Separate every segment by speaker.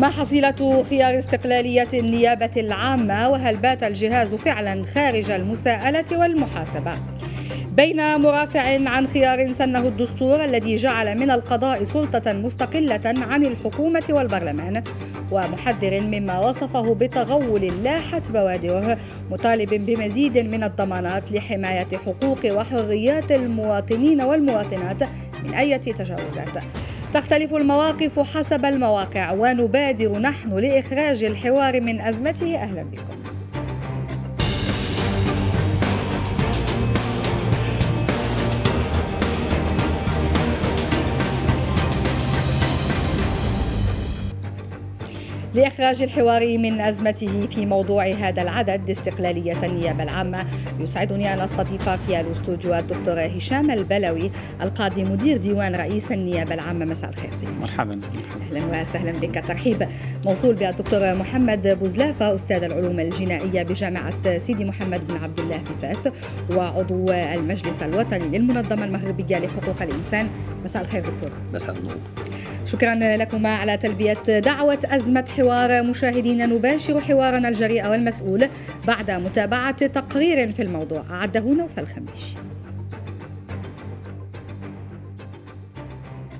Speaker 1: ما حصيلة خيار استقلالية النيابة العامة وهل بات الجهاز فعلا خارج المساءلة والمحاسبة؟ بين مرافع عن خيار سنه الدستور الذي جعل من القضاء سلطة مستقلة عن الحكومة والبرلمان ومحذر مما وصفه بتغول لاحت بوادره مطالب بمزيد من الضمانات لحماية حقوق وحريات المواطنين والمواطنات من أي تجاوزات تختلف المواقف حسب المواقع ونبادر نحن لإخراج الحوار من أزمته أهلا بكم لإخراج الحوار من أزمته في موضوع هذا العدد استقلالية النيابة العامة يسعدني أن أستضيف في الاستوديو الدكتور هشام البلوي القاضي مدير ديوان رئيس النيابة العامة مساء الخير سيدي
Speaker 2: مرحبا أهلا
Speaker 1: وسهلا بك ترحيب موصول بالدكتور محمد بوزلافة أستاذ العلوم الجنائية بجامعة سيدي محمد بن عبد الله بفاس وعضو المجلس الوطني للمنظمة المغربية لحقوق الإنسان مساء الخير دكتور مساء النور شكرا لكما على تلبية دعوة أزمة الحوار مشاهدينا نباشر حوارنا الجريء والمسؤول بعد متابعة تقرير في الموضوع أعده نوف الخميش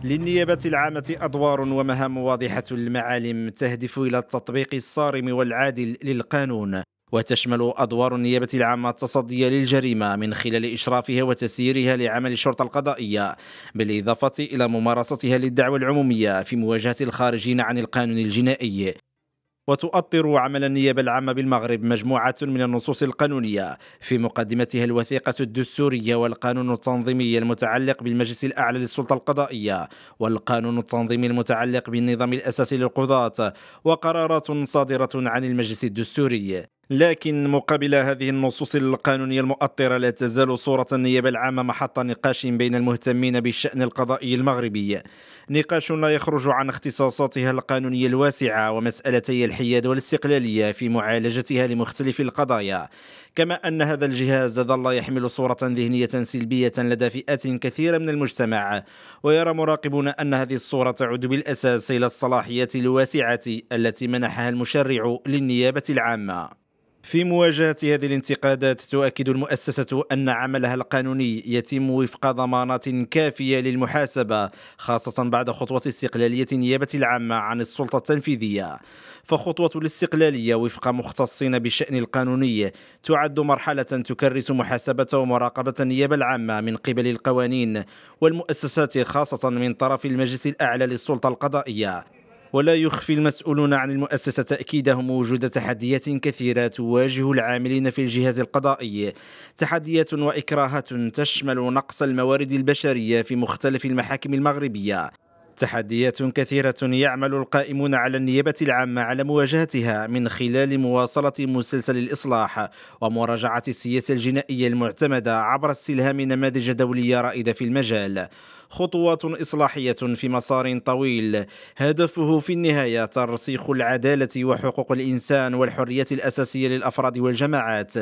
Speaker 3: للنيابة العامة أدوار ومهام واضحة المعالم تهدف إلى التطبيق الصارم والعادل للقانون وتشمل أدوار النيابة العامة التصدية للجريمة من خلال إشرافها وتسييرها لعمل الشرطة القضائية بالإضافة إلى ممارستها للدعوة العمومية في مواجهة الخارجين عن القانون الجنائي وتؤطر عمل النيابة العامة بالمغرب مجموعة من النصوص القانونية في مقدمتها الوثيقة الدستورية والقانون التنظيمي المتعلق بالمجلس الأعلى للسلطة القضائية والقانون التنظيمي المتعلق بالنظام الأساسي للقضاة وقرارات صادرة عن المجلس الدستوري لكن مقابل هذه النصوص القانونية المؤطرة لا تزال صورة النيابة العامة محط نقاش بين المهتمين بالشأن القضائي المغربي نقاش لا يخرج عن اختصاصاتها القانونية الواسعة ومسألتي الحياد والاستقلالية في معالجتها لمختلف القضايا كما أن هذا الجهاز ظل يحمل صورة ذهنية سلبية لدى فئات كثيرة من المجتمع ويرى مراقبون أن هذه الصورة تعود بالأساس إلى الصلاحيات الواسعة التي منحها المشرع للنيابة العامة في مواجهة هذه الانتقادات تؤكد المؤسسة أن عملها القانوني يتم وفق ضمانات كافية للمحاسبة خاصة بعد خطوة استقلالية النيابة العامة عن السلطة التنفيذية فخطوة الاستقلالية وفق مختصين بالشأن القانوني تعد مرحلة تكرس محاسبة ومراقبة النيابة العامة من قبل القوانين والمؤسسات خاصة من طرف المجلس الأعلى للسلطة القضائية ولا يخفي المسؤولون عن المؤسسة تأكيدهم وجود تحديات كثيرة تواجه العاملين في الجهاز القضائي تحديات وإكراهات تشمل نقص الموارد البشرية في مختلف المحاكم المغربية تحديات كثيرة يعمل القائمون على النيابة العامة على مواجهتها من خلال مواصلة مسلسل الإصلاح ومراجعة السياسة الجنائية المعتمدة عبر استلهام نماذج دولية رائدة في المجال خطوات إصلاحية في مسار طويل هدفه في النهاية ترسيخ العدالة وحقوق الإنسان والحريات الأساسية للأفراد والجماعات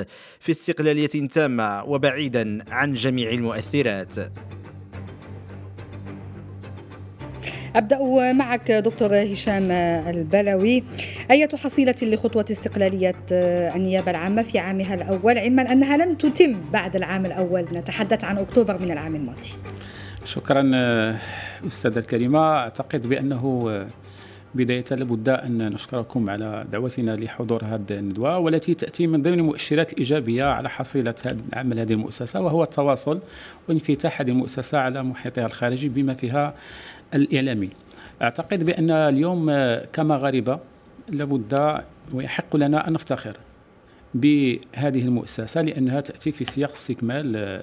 Speaker 3: في استقلالية تامة وبعيدا عن جميع المؤثرات
Speaker 1: أبدأ معك دكتور هشام البلوي أية حصيلة لخطوة استقلالية النيابة العامة في عامها الأول علما أنها لم تتم بعد العام الأول نتحدث عن أكتوبر من العام الماضي
Speaker 2: شكرا أستاذة الكريمة أعتقد بأنه بداية لابد أن نشكركم على دعوتنا لحضور هذه الندوة والتي تأتي من ضمن المؤشرات الإيجابية على حصيلة عمل هذه المؤسسة وهو التواصل وانفتاح هذه المؤسسة على محيطها الخارجي بما فيها الإعلامي أعتقد بأن اليوم كمغاربة لابد ويحق لنا أن نفتخر بهذه المؤسسة لأنها تأتي في سياق استكمال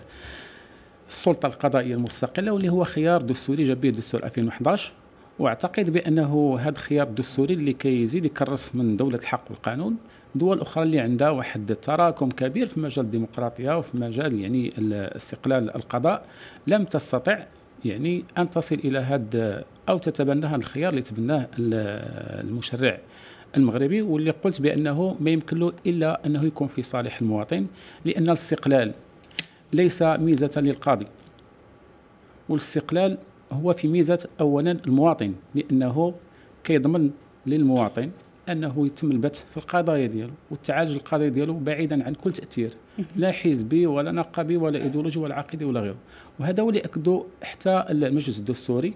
Speaker 2: السلطة القضائية المستقلة واللي هو خيار دستوري جاب به الدستور 2011 واعتقد بانه هذا الخيار الدستوري اللي كيزيد يكرس من دوله الحق والقانون دول اخرى اللي عندها واحد التراكم كبير في مجال الديمقراطيه وفي مجال يعني استقلال القضاء لم تستطع يعني أن تصل إلى هذا أو تتبناها الخيار اللي تبناه المشرع المغربي واللي قلت بأنه ما يمكن له إلا أنه يكون في صالح المواطن لأن الاستقلال ليس ميزة للقاضي والاستقلال هو في ميزة أولا المواطن لأنه كيضمن للمواطن أنه يتم البت في القضايا ديالو والتعالج القضايا ديالو بعيدا عن كل تأثير لا حزبي ولا نقابي ولا ايديولوجي ولا عقيدي ولا غيره وهذا هو اللي اكدوا حتى المجلس الدستوري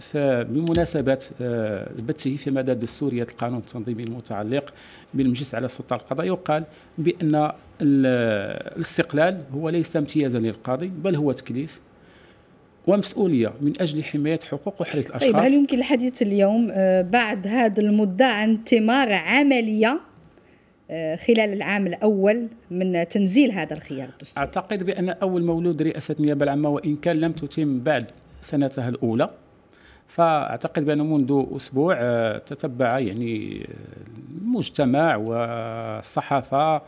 Speaker 2: فبمناسبة بثه آه، في مدى دستورية القانون التنظيمي المتعلق بالمجلس على السلطة القضائية وقال بأن الاستقلال هو ليس امتيازا للقاضي بل هو تكليف ومسؤولية من أجل حماية حقوق وحرية الأشخاص طيب هل يمكن
Speaker 1: الحديث اليوم آه، بعد هذا المدة عن ثمار عملية آه، خلال العام الأول من تنزيل هذا الخيار الدستوري
Speaker 2: أعتقد بأن أول مولود رئاسة النيابة العامة وإن كان لم تتم بعد سنتها الأولى فاعتقد بانه منذ اسبوع آه، تتبع يعني آه، المجتمع والصحافه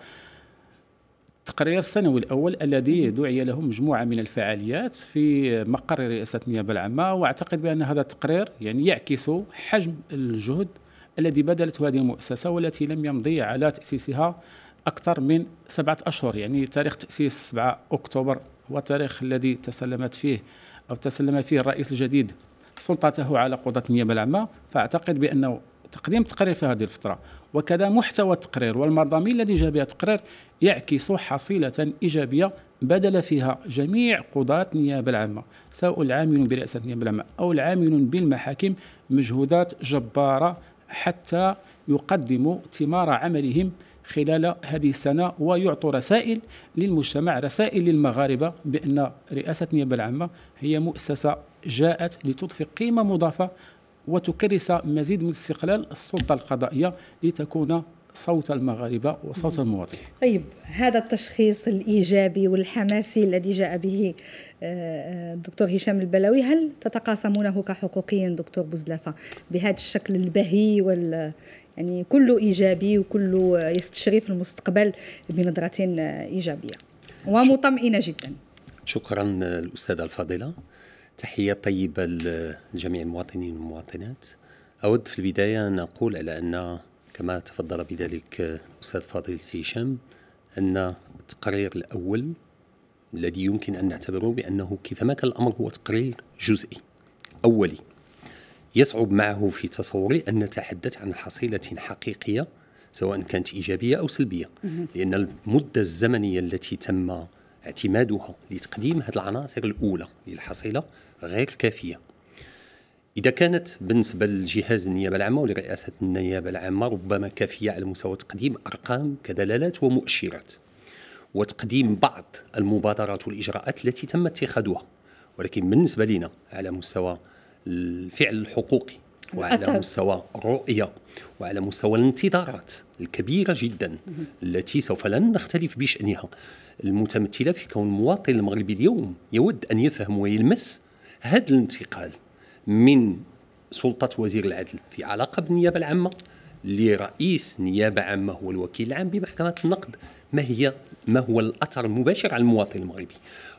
Speaker 2: التقرير السنوي الاول الذي دعي له مجموعه من الفعاليات في مقر رئاسه النيابه العامه واعتقد بان هذا التقرير يعني يعكس حجم الجهد الذي بدلت هذه المؤسسة والتي لم يمضي على تأسيسها أكثر من سبعة أشهر يعني تاريخ تأسيس 7 أكتوبر هو التاريخ الذي تسلمت فيه أو تسلم فيه الرئيس الجديد سلطته على قضاة النيابة العامة فأعتقد بأنه تقديم تقرير في هذه الفترة وكذا محتوى التقرير والمضامين الذي جاء بها التقرير يعكس حصيلة إيجابية بدل فيها جميع قضاة النيابة العامة سواء العاملون برئاسة النيابة العامة أو العاملون بالمحاكم مجهودات جبارة حتى يقدموا ثمار عملهم خلال هذه السنة ويعطوا رسائل للمجتمع رسائل للمغاربة بأن رئاسة النيابة العامة هي مؤسسة جاءت لتضفي قيمة مضافة وتكرس مزيد من استقلال السلطة القضائية لتكون صوت المغاربة وصوت المواطن
Speaker 1: طيب هذا التشخيص الإيجابي والحماسي الذي جاء به آه، آه، الدكتور هشام البلاوي هل تتقاسمونه كحقوقيين دكتور بوزلافة بهذا الشكل البهي وال يعني كله إيجابي وكله يستشرف المستقبل بنظرة إيجابية ومطمئنة
Speaker 4: جدا شكرا الأستاذة الفاضلة تحية طيبة لجميع المواطنين والمواطنات أود في البداية أن أقول على أن كما تفضل بذلك الأستاذ فاضل سيشام أن التقرير الأول الذي يمكن أن نعتبره بأنه كيفما كان الأمر هو تقرير جزئي أولي يصعب معه في تصوري أن نتحدث عن حصيلة حقيقية سواء كانت إيجابية أو سلبية لأن المدة الزمنية التي تم اعتمادها لتقديم هذه العناصر الأولى للحصيلة غير كافية إذا كانت بالنسبة لجهاز النيابة العامة ولرئاسة النيابة العامة ربما كافية على مستوى تقديم أرقام كدلالات ومؤشرات وتقديم بعض المبادرات والإجراءات التي تم اتخاذها ولكن بالنسبة لنا على مستوى الفعل الحقوقي وعلى أتب. مستوى الرؤية وعلى مستوى الانتظارات الكبيرة جدا التي سوف لن نختلف بشأنها المتمثلة في كون المواطن المغربي اليوم يود أن يفهم ويلمس هذا الانتقال من سلطة وزير العدل في علاقة بالنيابة العامة لرئيس نيابة عامة هو الوكيل العام بمحكمة النقد ما هي ما هو الأثر المباشر على المواطن المغربي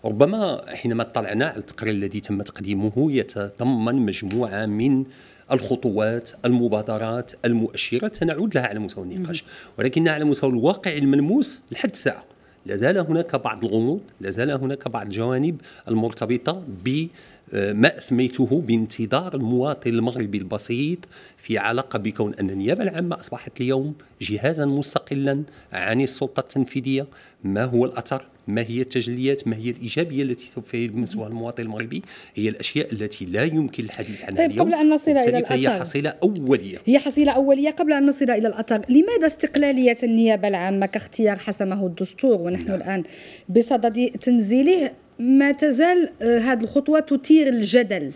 Speaker 4: ربما حينما اطلعنا على التقرير الذي تم تقديمه يتضمن مجموعة من الخطوات المبادرات المؤشرات سنعود لها على مستوى النقاش ولكن على مستوى الواقع الملموس لحد الساعة لا زال هناك بعض الغموض لا زال هناك بعض الجوانب المرتبطة ب ما أسميته بانتظار المواطن المغربي البسيط في علاقة بكون أن النيابة العامة أصبحت اليوم جهازا مستقلا عن السلطة التنفيذية ما هو الأثر ما هي التجليات ما هي الإيجابية التي سوف يلمسها المواطن المغربي هي الأشياء التي لا يمكن الحديث عنها طيب اليوم قبل أن نصل إلى الأثر هي حصيلة أولية
Speaker 1: هي حصيلة أولية قبل أن نصل إلى الأثر لماذا استقلالية النيابة العامة كاختيار حسمه الدستور ونحن نعم. الآن بصدد تنزيله ما تزال آه، هذه الخطوة تثير الجدل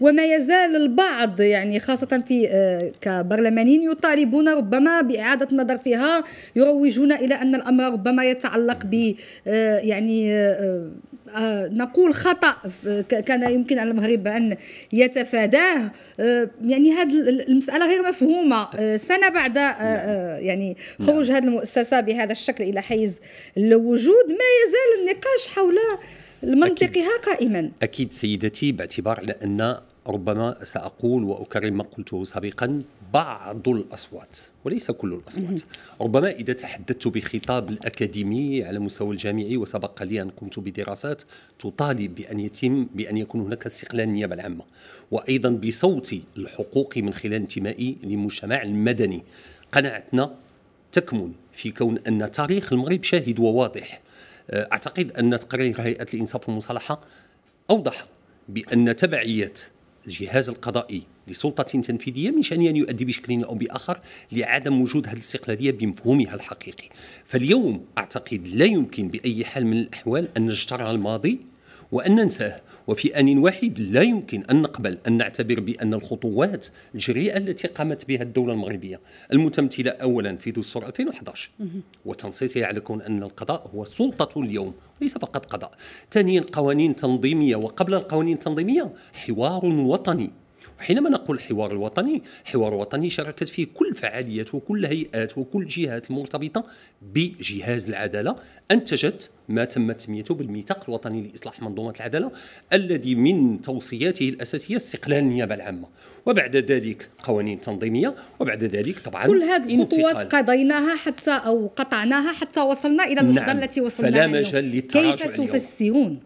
Speaker 1: وما يزال البعض يعني خاصة في آه، كبرلمانيين يطالبون ربما بإعادة النظر فيها يروجون إلى أن الأمر ربما يتعلق ب آه، يعني نقول خطأ كان يمكن على المغرب أن يتفاداه يعني هذه المسألة غير مفهومة سنة بعد نعم. يعني نعم. خروج هذه المؤسسة بهذا الشكل إلى حيز الوجود ما يزال النقاش حول لمنطقها قائما
Speaker 4: أكيد سيدتي باعتبار أن ربما سأقول وأكرر ما قلته سابقا بعض الأصوات وليس كل الأصوات ربما إذا تحدثت بخطاب الأكاديمي على مستوى الجامعي وسبق لي أن قمت بدراسات تطالب بأن يتم بأن يكون هناك استقلال النيابة العامة وأيضا بصوت الحقوق من خلال انتمائي للمجتمع المدني قناعتنا تكمن في كون أن تاريخ المغرب شاهد وواضح آه، اعتقد ان تقرير هيئه الانصاف والمصالحه اوضح بان تبعيه الجهاز القضائي لسلطة تنفيذية من شان أن يؤدي بشكل أو بآخر لعدم وجود هذه الاستقلالية بمفهومها الحقيقي فاليوم أعتقد لا يمكن بأي حال من الأحوال أن نجترع الماضي وأن ننساه وفي آن واحد لا يمكن أن نقبل أن نعتبر بأن الخطوات الجريئة التي قامت بها الدولة المغربية المتمثلة أولا في دستور 2011 وتنصيصها على كون أن القضاء هو سلطة اليوم ليس فقط قضاء ثانيا قوانين تنظيمية وقبل القوانين التنظيمية حوار وطني حينما نقول الحوار الوطني حوار وطني شاركت فيه كل فعاليات وكل هيئات وكل جهات المرتبطة بجهاز العدالة أنتجت ما تم تسميته بالميثاق الوطني لإصلاح منظومة العدالة الذي من توصياته الأساسية استقلال النيابة العامة وبعد ذلك قوانين تنظيمية وبعد ذلك طبعا كل هذه الخطوات
Speaker 1: قضيناها حتى أو قطعناها حتى وصلنا إلى النقطة نعم التي وصلنا فلا مجال كيف تفسرون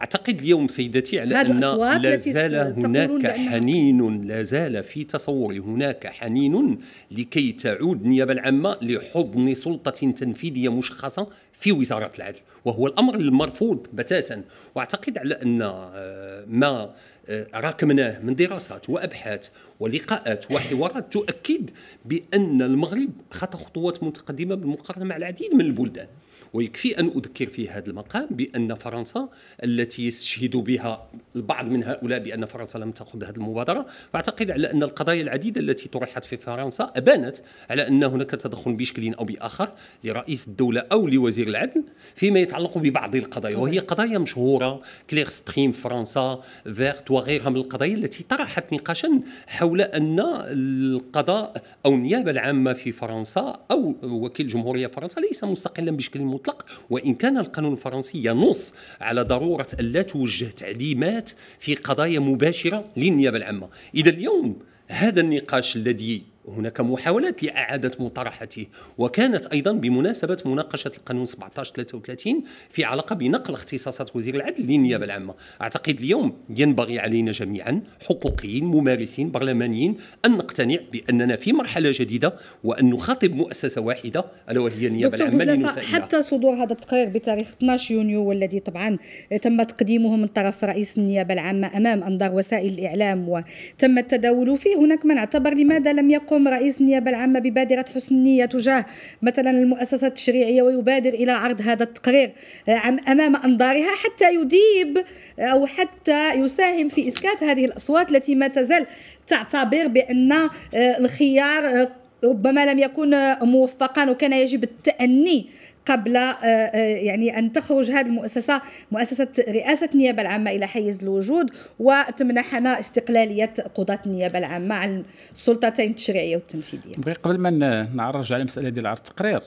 Speaker 4: اعتقد اليوم سيدتي على ان لا زال هناك حنين لا زال في تصوري هناك حنين لكي تعود النيابه العامه لحضن سلطه تنفيذيه مشخصه في وزاره العدل وهو الامر المرفوض بتاتا واعتقد على ان آه، ما آه، راكمناه من دراسات وابحاث ولقاءات وحوارات تؤكد بان المغرب خطى خطوات متقدمه بالمقارنه مع العديد من البلدان ويكفي أن أذكر في هذا المقام بأن فرنسا التي يستشهد بها البعض من هؤلاء بأن فرنسا لم تأخذ هذه المبادرة فأعتقد على أن القضايا العديدة التي طرحت في فرنسا أبانت على أن هناك تدخل بشكل أو بآخر لرئيس الدولة أو لوزير العدل فيما يتعلق ببعض القضايا وهي قضايا مشهورة كلير ستريم فرنسا فيرت وغيرها من القضايا التي طرحت نقاشا حول أن القضاء أو النيابة العامة في فرنسا أو وكيل جمهورية فرنسا ليس مستقلا بشكل المطلق وإن كان القانون الفرنسي ينص على ضرورة ألا توجه تعليمات في قضايا مباشرة للنيابة العامة إذا اليوم هذا النقاش الذي هناك محاولات لإعادة مطرحته وكانت أيضا بمناسبة مناقشة القانون 1733 في علاقة بنقل اختصاصات وزير العدل للنيابة العامة أعتقد اليوم ينبغي علينا جميعا حقوقيين ممارسين برلمانيين أن نقتنع بأننا في مرحلة جديدة وأن نخاطب مؤسسة واحدة ألا وهي النيابة العامة حتى
Speaker 1: صدور هذا التقرير بتاريخ 12 يونيو والذي طبعا تم تقديمه من طرف رئيس النيابة العامة أمام أنظار وسائل الإعلام وتم التداول فيه هناك من اعتبر لماذا لم يقم اليوم رئيس النيابة العامة ببادرة حسن النية تجاه مثلا المؤسسات التشريعية ويبادر إلى عرض هذا التقرير آه، أمام أنظارها حتى يذيب آه، أو حتى يساهم في إسكات هذه الأصوات التي ما تزال تعتبر بأن آه، الخيار ربما لم يكن موفقا وكان يجب التأني قبل آه، آه، يعني أن تخرج هذه المؤسسة مؤسسة رئاسة النيابة العامة إلى حيز الوجود وتمنحنا استقلالية قضاة النيابة العامة عن السلطتين التشريعية والتنفيذية
Speaker 2: قبل ما نعرج على المسألة ديال عرض التقرير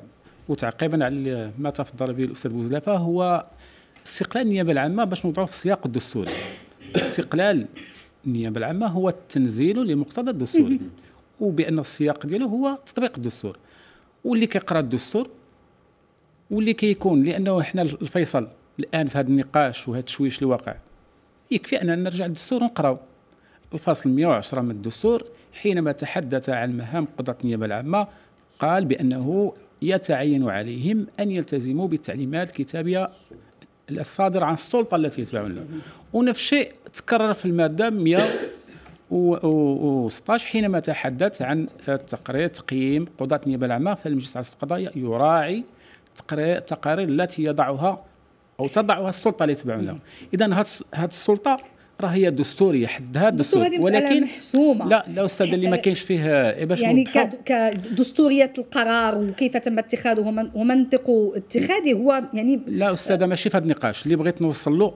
Speaker 2: وتعقيبا على ما تفضل به الأستاذ بوزلافة هو استقلال النيابة العامة باش نوضعوه في السياق الدستوري استقلال النيابة العامة هو التنزيل لمقتضى الدستور وبان السياق ديالو هو تطبيق الدستور واللي كيقرا الدستور واللي كيكون لانه حنا الفيصل الان في هذا النقاش وهذا التشويش اللي واقع يكفي اننا نرجع للدستور ونقراو الفصل 110 من الدستور حينما تحدث عن مهام قضاة النيابة العامة قال بأنه يتعين عليهم أن يلتزموا بالتعليمات الكتابية الصادرة عن السلطة التي يتبعون ونفس الشيء تكرر في المادة 100 و16 حينما تحدث عن تقرير تقييم قضاة النيابة العامة فالمجلس على القضايا يراعي التقارير التي يضعها او تضعها السلطه اللي تبعونها اذا هذه السلطه راه هي دستوريه حدها الدستور ولكن
Speaker 1: محسومه
Speaker 2: لا لا استاذ اللي ما كاينش فيه إيه باش يعني
Speaker 1: كدستوريه القرار وكيف تم اتخاذه ومنطق اتخاذه هو يعني
Speaker 2: لا استاذ ماشي في هذا النقاش اللي بغيت نوصل له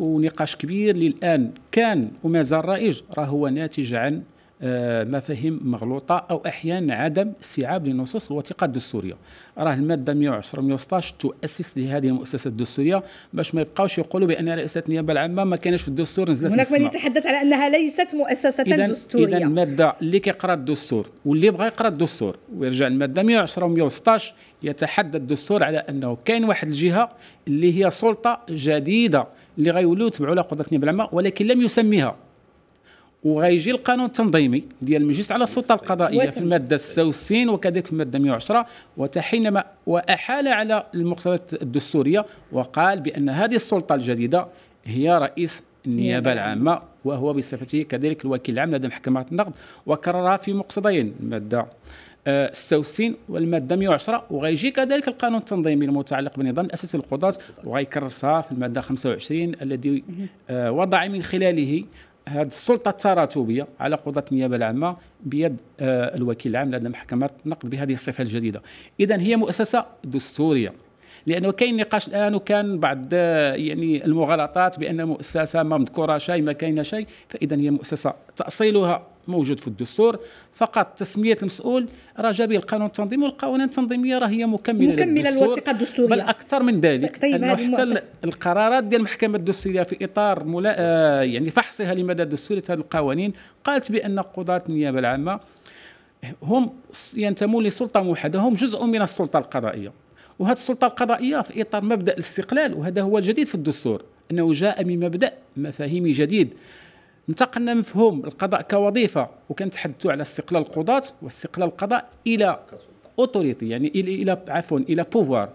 Speaker 2: ونقاش كبير للان كان وما زال رائج راه هو ناتج عن آه، مفاهيم مغلوطه او احيانا عدم استيعاب لنصوص الوثيقه الدستوريه راه الماده 110 116 تؤسس لهذه المؤسسه الدستوريه باش ما يبقاوش يقولوا بان رئاسه النيابه العامه ما كانش في الدستور نزلت هناك من
Speaker 1: يتحدث على انها ليست مؤسسه إذن دستوريه اذا
Speaker 2: الماده اللي كيقرا الدستور واللي بغى يقرا الدستور ويرجع الماده 110 و116 يتحدى الدستور على انه كاين واحد الجهه اللي هي سلطه جديده اللي غيوليو يتبعوا على قدره النيابه العامه ولكن لم يسميها وغيجي القانون التنظيمي ديال المجلس على السلطه القضائيه في الماده 66 وكذلك في الماده 110 وتحينما واحال على المقتضيات الدستوريه وقال بان هذه السلطه الجديده هي رئيس النيابه العامه وهو بصفته كذلك الوكيل العام لدى محكمه النقد وكررها في مقتضيين الماده 66 والماده 110 وغيجي كذلك القانون التنظيمي المتعلق بنظام الاساسي للقضاه وغيكرسها في الماده 25 الذي آه، وضع من خلاله هذه السلطه التراتبيه على قضاه النيابه العامه بيد آه، الوكيل العام لدى محكمه النقد بهذه الصفه الجديده اذا هي مؤسسه دستوريه لانه كاين نقاش الان وكان بعض آه، يعني المغالطات بان مؤسسه ما مذكوره شيء ما كاين شيء فاذا هي مؤسسه تاصيلها موجود في الدستور فقط تسميه المسؤول راجع به القانون التنظيمي والقوانين التنظيميه راه هي مكمله مكمله للوثيقه الدستوريه بل اكثر من ذلك طيب, طيب، انه حتى القرارات ديال المحكمه الدستوريه في اطار ملا... آه، يعني فحصها لمدى دستوريه هذه القوانين قالت بان قضاه النيابه العامه هم ينتمون لسلطه موحده هم جزء من السلطه القضائيه وهذه السلطه القضائيه في اطار مبدا الاستقلال وهذا هو الجديد في الدستور انه جاء من مبدا مفاهيمي جديد انتقلنا مفهوم القضاء كوظيفه وكنتحدثوا على استقلال القضاة واستقلال القضاء الى اوتوريتي يعني الى عفوا الى بوفوار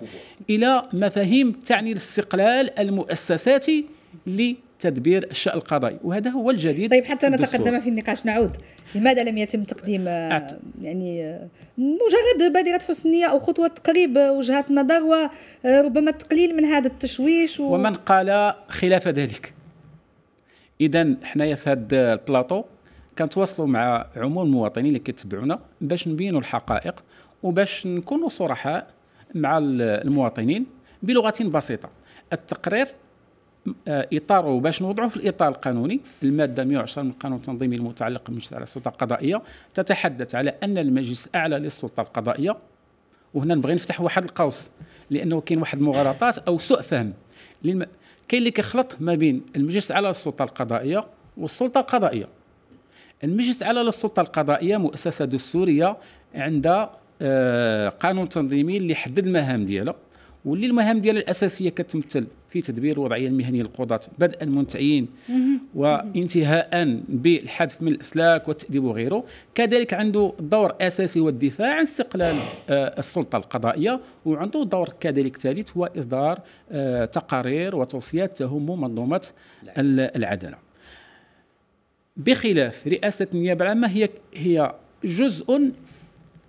Speaker 2: الى مفاهيم تعني الاستقلال المؤسساتي لتدبير الشأن القضائي وهذا هو الجديد طيب حتى نتقدم في
Speaker 1: النقاش نعود لماذا لم يتم تقديم أت... آه، يعني آه، مجرد بادرة حسن نية أو خطوة تقريب آه، وجهات النظر وربما التقليل من هذا التشويش و... ومن
Speaker 2: قال خلاف ذلك اذا حنايا في هذا البلاطو كنتواصلوا مع عموم المواطنين اللي كيتبعونا باش نبينوا الحقائق وباش نكونوا صرحاء مع المواطنين بلغه بسيطه التقرير آه، اطاره باش نوضعه في الاطار القانوني الماده 110 من القانون التنظيمي المتعلق بمجلس السلطه القضائيه تتحدث على ان المجلس الاعلى للسلطه القضائيه وهنا نبغي نفتح واحد القوس لانه كاين واحد المغالطات او سوء فهم كاين اللي كيخلط ما بين المجلس على السلطه القضائيه والسلطه القضائيه المجلس على السلطه القضائيه مؤسسه دستوريه عندها آه، قانون تنظيمي اللي يحدد المهام ديالها واللي المهام ديالها الاساسيه كتمثل في تدبير الوضعيه المهنيه للقضاة بدءا من تعيين وانتهاء بالحذف من الاسلاك والتاديب وغيره كذلك عنده دور اساسي هو الدفاع عن استقلال آه، السلطه القضائيه وعنده دور كذلك ثالث هو اصدار آه، تقارير وتوصيات تهم منظومه العداله بخلاف رئاسه النيابه العامه هي هي جزء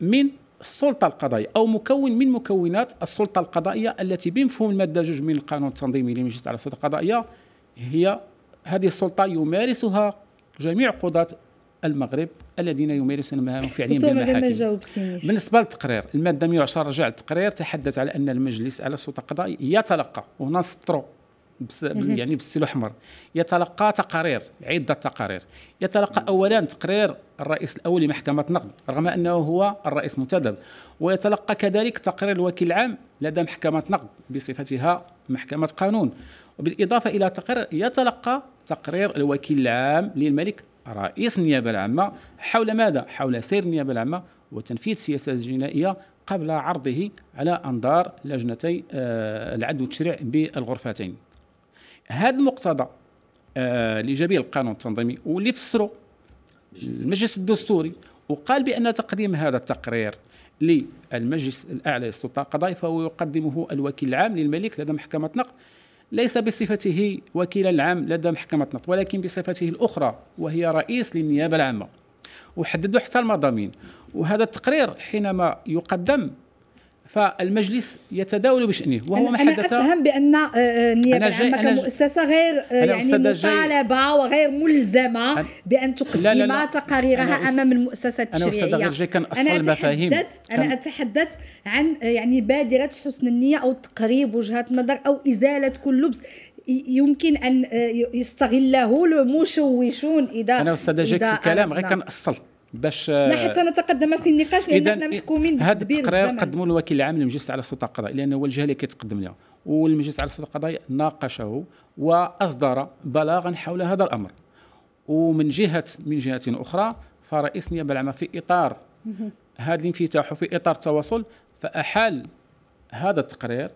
Speaker 2: من السلطه القضائيه او مكون من مكونات السلطه القضائيه التي بمفهوم الماده جوج من القانون التنظيمي لمجلس على السلطه القضائيه هي هذه السلطه يمارسها جميع قضاة المغرب الذين يمارسون مهام فعليا بالمحاكم
Speaker 3: بالنسبه
Speaker 2: للتقرير الماده 110 رجع التقرير تحدث على ان المجلس على السلطه القضائيه يتلقى ونسطر يعني بالسيل الاحمر يتلقى تقارير عده تقارير يتلقى اولا تقرير الرئيس الاول لمحكمه النقد رغم انه هو الرئيس المنتدب ويتلقى كذلك تقرير الوكيل العام لدى محكمه نقد بصفتها محكمه قانون وبالاضافه الى تقرير يتلقى تقرير الوكيل العام للملك رئيس النيابه العامه حول ماذا؟ حول سير النيابه العامه وتنفيذ السياسات الجنائيه قبل عرضه على انظار لجنتي آه، العدل والتشريع بالغرفتين هذا المقتضى آه للقانون التنظيمي واللي فسروا المجلس الدستوري وقال بان تقديم هذا التقرير للمجلس الاعلى للسلطه القضائيه فهو يقدمه الوكيل العام للملك لدى محكمه نقد ليس بصفته وكيلا العام لدى محكمه نقد ولكن بصفته الاخرى وهي رئيس للنيابه العامه وحددوا حتى المضامين وهذا التقرير حينما يقدم فالمجلس يتداول بشأنه وهو ما حدث أنا أفهم
Speaker 1: بأن النيابة آه، العامة كمؤسسة غير آه، يعني مطالبة وغير ملزمة بأن تقدم تقاريرها أمام المؤسسة التشريعية أنا أستاذ كان أصل المفاهيم أنا أتحدث عن آه، يعني بادرة حسن النية أو تقريب وجهة نظر أو إزالة كل لبس يمكن أن يستغله المشوشون إذا أنا أستاذ جاك في الكلام غير كان
Speaker 2: كنأصل باش حتى
Speaker 1: نتقدم في النقاش لان احنا محكومين هذا التقرير قدمه
Speaker 2: الوكيل العام للمجلس على السلطه القضائيه لانه هو الجهه اللي كيتقدم لها والمجلس على السلطه القضائيه ناقشه واصدر بلاغا حول هذا الامر ومن جهه من جهه اخرى فرئيس النيابه العامه في اطار هذا الانفتاح وفي اطار التواصل فاحال هذا التقرير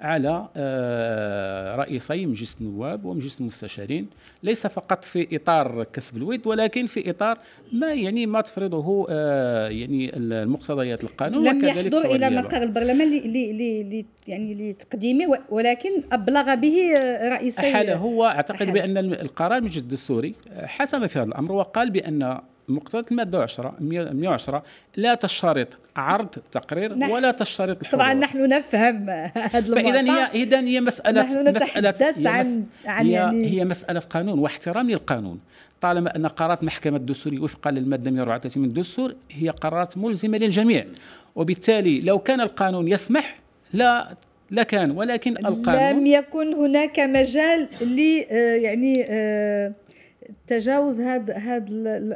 Speaker 2: على آه، رئيسي مجلس النواب ومجلس المستشارين ليس فقط في اطار كسب الود ولكن في اطار ما يعني ما تفرضه آه، يعني المقتضيات القانون لم يحضر الى مقر
Speaker 1: البرلمان لي لي لي يعني لتقديمه ولكن ابلغ به آه، رئيسي هذا هو اعتقد أحد. بان
Speaker 2: القرار المجلس الدستوري حسم في هذا الامر وقال بان مقتضى المادة 10 110 لا تشترط عرض تقرير ولا تشترط الحضور طبعا
Speaker 1: نحن نفهم هذا الموضوع فإذا هي
Speaker 2: إذا هي مسألة نحن مسألة هي عن, عن هي, يعني هي مسألة قانون واحترام للقانون طالما أن قرارات محكمة الدستور وفقا للمادة 134 من الدستور هي قرارات ملزمة للجميع وبالتالي لو كان القانون يسمح لا لكان ولكن القانون لم
Speaker 1: يكن هناك مجال ل آه، يعني آه، تجاوز هذا هذا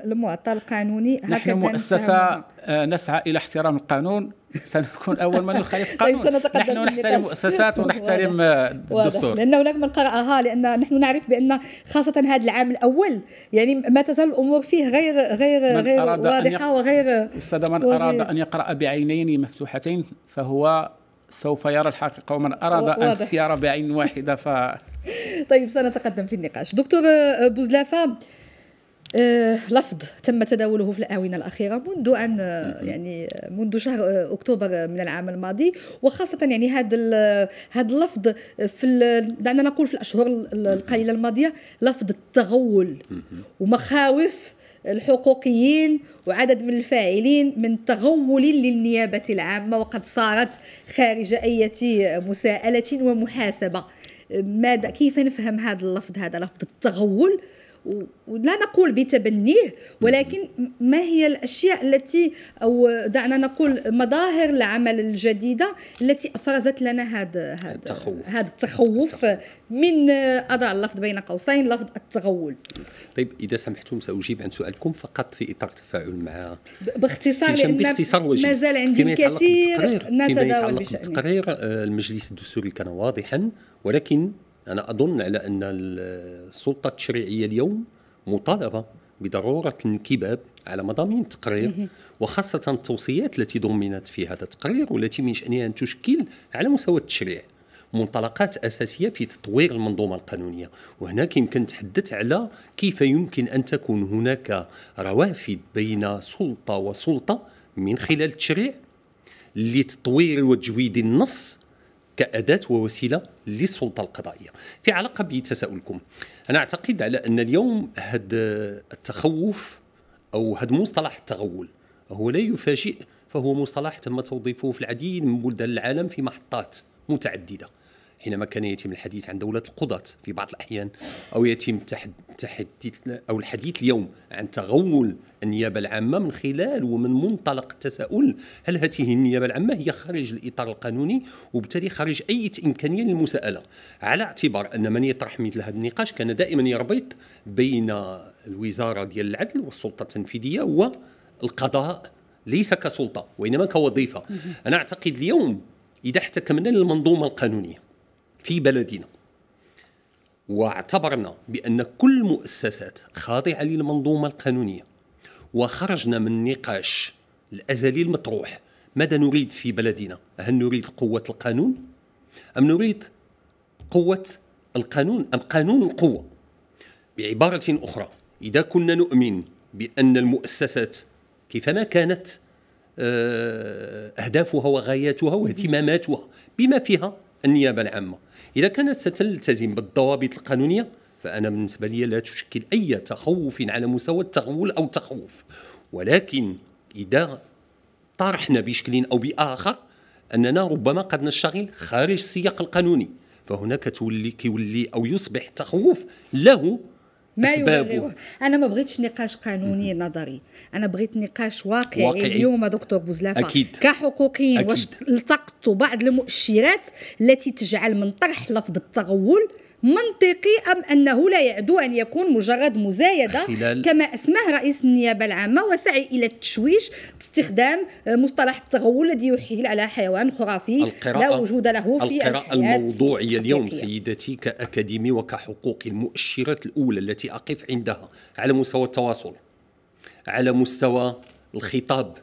Speaker 1: المعطى القانوني هكذا نحن مؤسسة
Speaker 2: نسعى إلى احترام القانون سنكون أول من يخالف
Speaker 1: طيب، القانون نحن نحترم المؤسسات ونحترم
Speaker 2: الدستور لأن
Speaker 1: هناك من قرأها لأن نحن نعرف بأن خاصة هذا العام الأول يعني ما تزال الأمور فيه غير غير غير واضحة وغير
Speaker 2: أستاذ من أراد أن يقرأ بعينين مفتوحتين فهو سوف يرى الحقيقة ومن أراد أن يرى بعين واحدة ف
Speaker 1: طيب سنتقدم في النقاش دكتور آه، بوزلافه آه، لفظ تم تداوله في الآونة الأخيرة منذ أن آه، يعني منذ شهر أكتوبر من العام الماضي وخاصة يعني هذا هذا اللفظ في دعنا نقول في الأشهر القليلة الماضية لفظ التغول ومخاوف الحقوقيين وعدد من الفاعلين من تغول للنيابة العامة وقد صارت خارج أي مساءلة ومحاسبة ماذا كيف نفهم هذا اللفظ هذا لفظ التغول ولا نقول بتبنيه ولكن ما هي الاشياء التي او دعنا نقول مظاهر العمل الجديده التي افرزت لنا هذا هذا التخوف هذا التخوف, من اضع اللفظ بين قوسين لفظ التغول
Speaker 4: طيب اذا سمحتم ساجيب عن سؤالكم فقط في اطار التفاعل مع
Speaker 1: باختصار باختصار وجيز مازال عندي كثير نتداول يتعلق بالتقرير
Speaker 4: آه، المجلس الدستوري كان واضحا ولكن أنا أظن على أن السلطة التشريعية اليوم مطالبة بضرورة الانكباب على مضامين التقرير وخاصة التوصيات التي ضمنت في هذا التقرير والتي من شأنها أن تشكل على مستوى التشريع منطلقات أساسية في تطوير المنظومة القانونية وهناك يمكن نتحدث على كيف يمكن أن تكون هناك روافد بين سلطة وسلطة من خلال التشريع لتطوير وتجويد النص كأداة ووسيلة للسلطة القضائية في علاقة بتساؤلكم أنا أعتقد على أن اليوم هذا التخوف أو هذا مصطلح التغول هو لا يفاجئ فهو مصطلح تم توظيفه في العديد من بلدان العالم في محطات متعدده حينما كان يتم الحديث عن دولة القضاة في بعض الأحيان أو يتم التحديث أو الحديث اليوم عن تغول النيابة العامة من خلال ومن منطلق التساؤل هل هذه النيابة العامة هي خارج الإطار القانوني وبالتالي خارج أي إمكانية للمساءلة على اعتبار أن من يطرح مثل هذا النقاش كان دائما يربط بين الوزارة ديال العدل والسلطة التنفيذية والقضاء ليس كسلطة وإنما كوظيفة أنا أعتقد اليوم إذا احتكمنا للمنظومة القانونية في بلدنا واعتبرنا بأن كل المؤسسات خاضعة للمنظومة القانونية وخرجنا من النقاش الأزلي المطروح ماذا نريد في بلدنا هل نريد قوة القانون أم نريد قوة القانون أم قانون القوة بعبارة أخرى إذا كنا نؤمن بأن المؤسسات كيفما كانت آه، أهدافها وغاياتها واهتماماتها بما فيها النيابة العامة إذا كانت ستلتزم بالضوابط القانونية فأنا بالنسبة لي لا تشكل أي تخوف على مستوى التغول أو التخوف ولكن إذا طرحنا بشكل أو بآخر أننا ربما قد نشتغل خارج السياق القانوني فهناك تولي كيولي أو يصبح تخوف له ما يوليوه
Speaker 1: انا ما بغيتش نقاش قانوني نظري انا بغيت نقاش واقعي, واقعي. اليوم دكتور بوزلافه أكيد. كحقوقيين واش التقطوا بعض المؤشرات التي تجعل من طرح لفظ التغول منطقي أم أنه لا يعدو أن يكون مجرد مزايدة كما أسماه رئيس النيابة العامة وسعي إلى التشويش باستخدام مصطلح التغول الذي يحيل على حيوان خرافي القراءة لا وجود له في القراءة الموضوعية اليوم
Speaker 4: سيدتي كأكاديمي وكحقوق المؤشرات الأولى التي أقف عندها على مستوى التواصل على مستوى الخطاب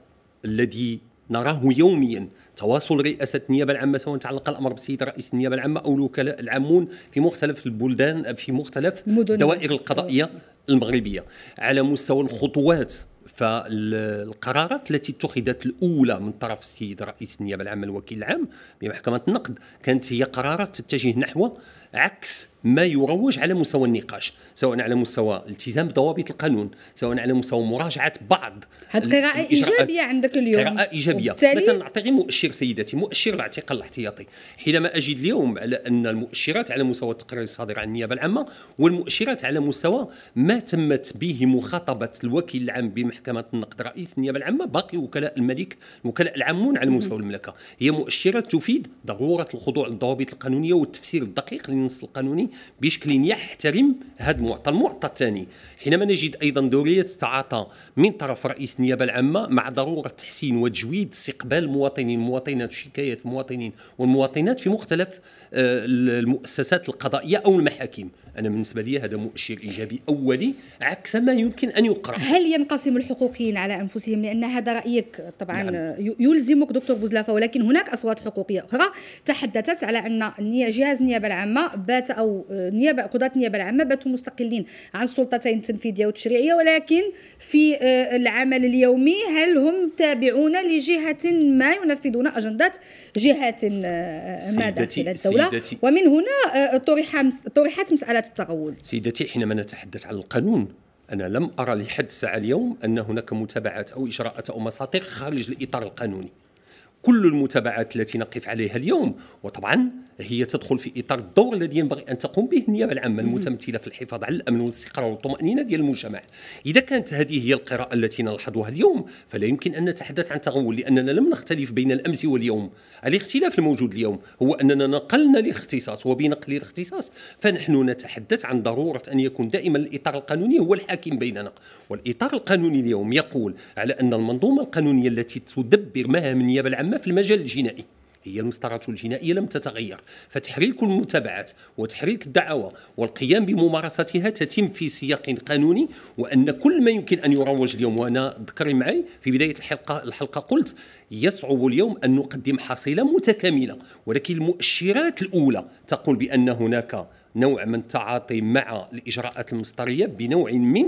Speaker 4: الذي نراه يوميا تواصل رئاسة النيابة العامة سواء تعلق الأمر بسيد رئيس النيابة العامة أو الوكلاء العامون في مختلف البلدان في مختلف الدوائر القضائية المغربية على مستوى الخطوات فالقرارات التي اتخذت الاولى من طرف السيد رئيس النيابه العامه الوكيل العام بمحكمه النقد كانت هي قرارات تتجه نحو عكس ما يروج على مستوى النقاش سواء على مستوى التزام بضوابط القانون سواء على مستوى مراجعه بعض هذه قراءه ايجابيه
Speaker 1: عندك اليوم قراءه ايجابيه مثلا
Speaker 4: غير مؤشر سيداتي مؤشر الاعتقال الاحتياطي حينما اجد اليوم على ان المؤشرات على مستوى التقرير الصادر عن النيابه العامه والمؤشرات على مستوى ما تمت به مخاطبه الوكيل العام بمحكمه النقد رئيس النيابه العامه باقي وكلاء الملك وكلاء العامون على مستوى المملكه هي مؤشرات تفيد ضروره الخضوع للضوابط القانونيه والتفسير الدقيق النص القانوني بشكل يحترم هذا المعطى المعطى الثاني حينما نجد أيضا دورية التعاطى من طرف رئيس النيابة العامة مع ضرورة تحسين وتجويد استقبال المواطنين المواطنات وشكايات المواطنين والمواطنات في مختلف آه، المؤسسات القضائية أو المحاكم انا بالنسبه لي هذا مؤشر ايجابي اولي عكس ما يمكن ان يقرا هل
Speaker 1: ينقسم الحقوقيين على انفسهم لان هذا رايك طبعا نعم. يلزمك دكتور بوزلافه ولكن هناك اصوات حقوقيه اخرى تحدثت على ان جهاز النيابه العامه بات او نيابه قضاه النيابه العامه باتوا مستقلين عن السلطتين التنفيذيه والتشريعيه ولكن في آه، العمل اليومي هل هم تابعون لجهه ما ينفذون اجندات جهه آه، ما داخل الدوله ومن هنا آه، طرح طرحت مساله التغول
Speaker 4: سيدتي حينما نتحدث عن القانون أنا لم أرى لحد الساعة اليوم أن هناك متابعات أو إجراءات أو مساطق خارج الإطار القانوني كل المتابعات التي نقف عليها اليوم وطبعا هي تدخل في اطار الدور الذي ينبغي ان تقوم به النيابه العامه المتمثله في الحفاظ على الامن والاستقرار والطمانينه ديال المجتمع. اذا كانت هذه هي القراءه التي نلاحظها اليوم فلا يمكن ان نتحدث عن تغول لاننا لم نختلف بين الامس واليوم. الاختلاف الموجود اليوم هو اننا نقلنا الاختصاص وبنقل الاختصاص فنحن نتحدث عن ضروره ان يكون دائما الاطار القانوني هو الحاكم بيننا والاطار القانوني اليوم يقول على ان المنظومه القانونيه التي تدبر مهام النيابه العامه أما في المجال الجنائي هي المسطره الجنائية لم تتغير فتحريك المتابعات وتحريك الدعاوى والقيام بممارستها تتم في سياق قانوني وأن كل ما يمكن أن يروج اليوم وأنا ذكري معي في بداية الحلقة, الحلقة قلت يصعب اليوم أن نقدم حصيلة متكاملة ولكن المؤشرات الأولى تقول بأن هناك نوع من التعاطي مع الإجراءات المسطرية بنوع من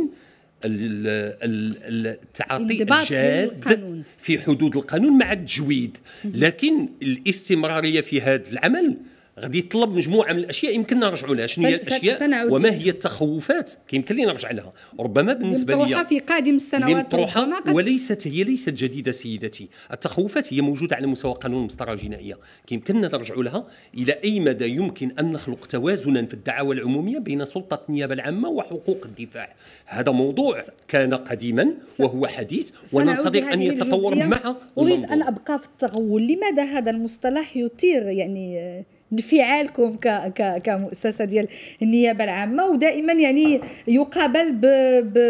Speaker 4: التعاطي الجاد في حدود القانون مع التجويد لكن الاستمراريه في هذا العمل غادي يطلب مجموعه من الاشياء يمكننا نرجعوا لها شنو هي الاشياء وما هي التخوفات كيمكن لي نرجع لها ربما بالنسبه لي
Speaker 1: في قادم السنوات مطروحه
Speaker 4: وليست هي ليست جديده سيدتي التخوفات هي موجوده على مستوى قانون المسطره الجنائيه يمكننا نرجعوا لها الى اي مدى يمكن ان نخلق توازنا في الدعاوى العموميه بين سلطه النيابه العامه وحقوق الدفاع هذا موضوع كان قديما وهو حديث وننتظر ان يتطور معه اريد ان
Speaker 1: ابقى في التغول لماذا هذا المصطلح يثير يعني آه، انفعالكم ك ك كمؤسسه ديال النيابه العامه ودائما يعني يقابل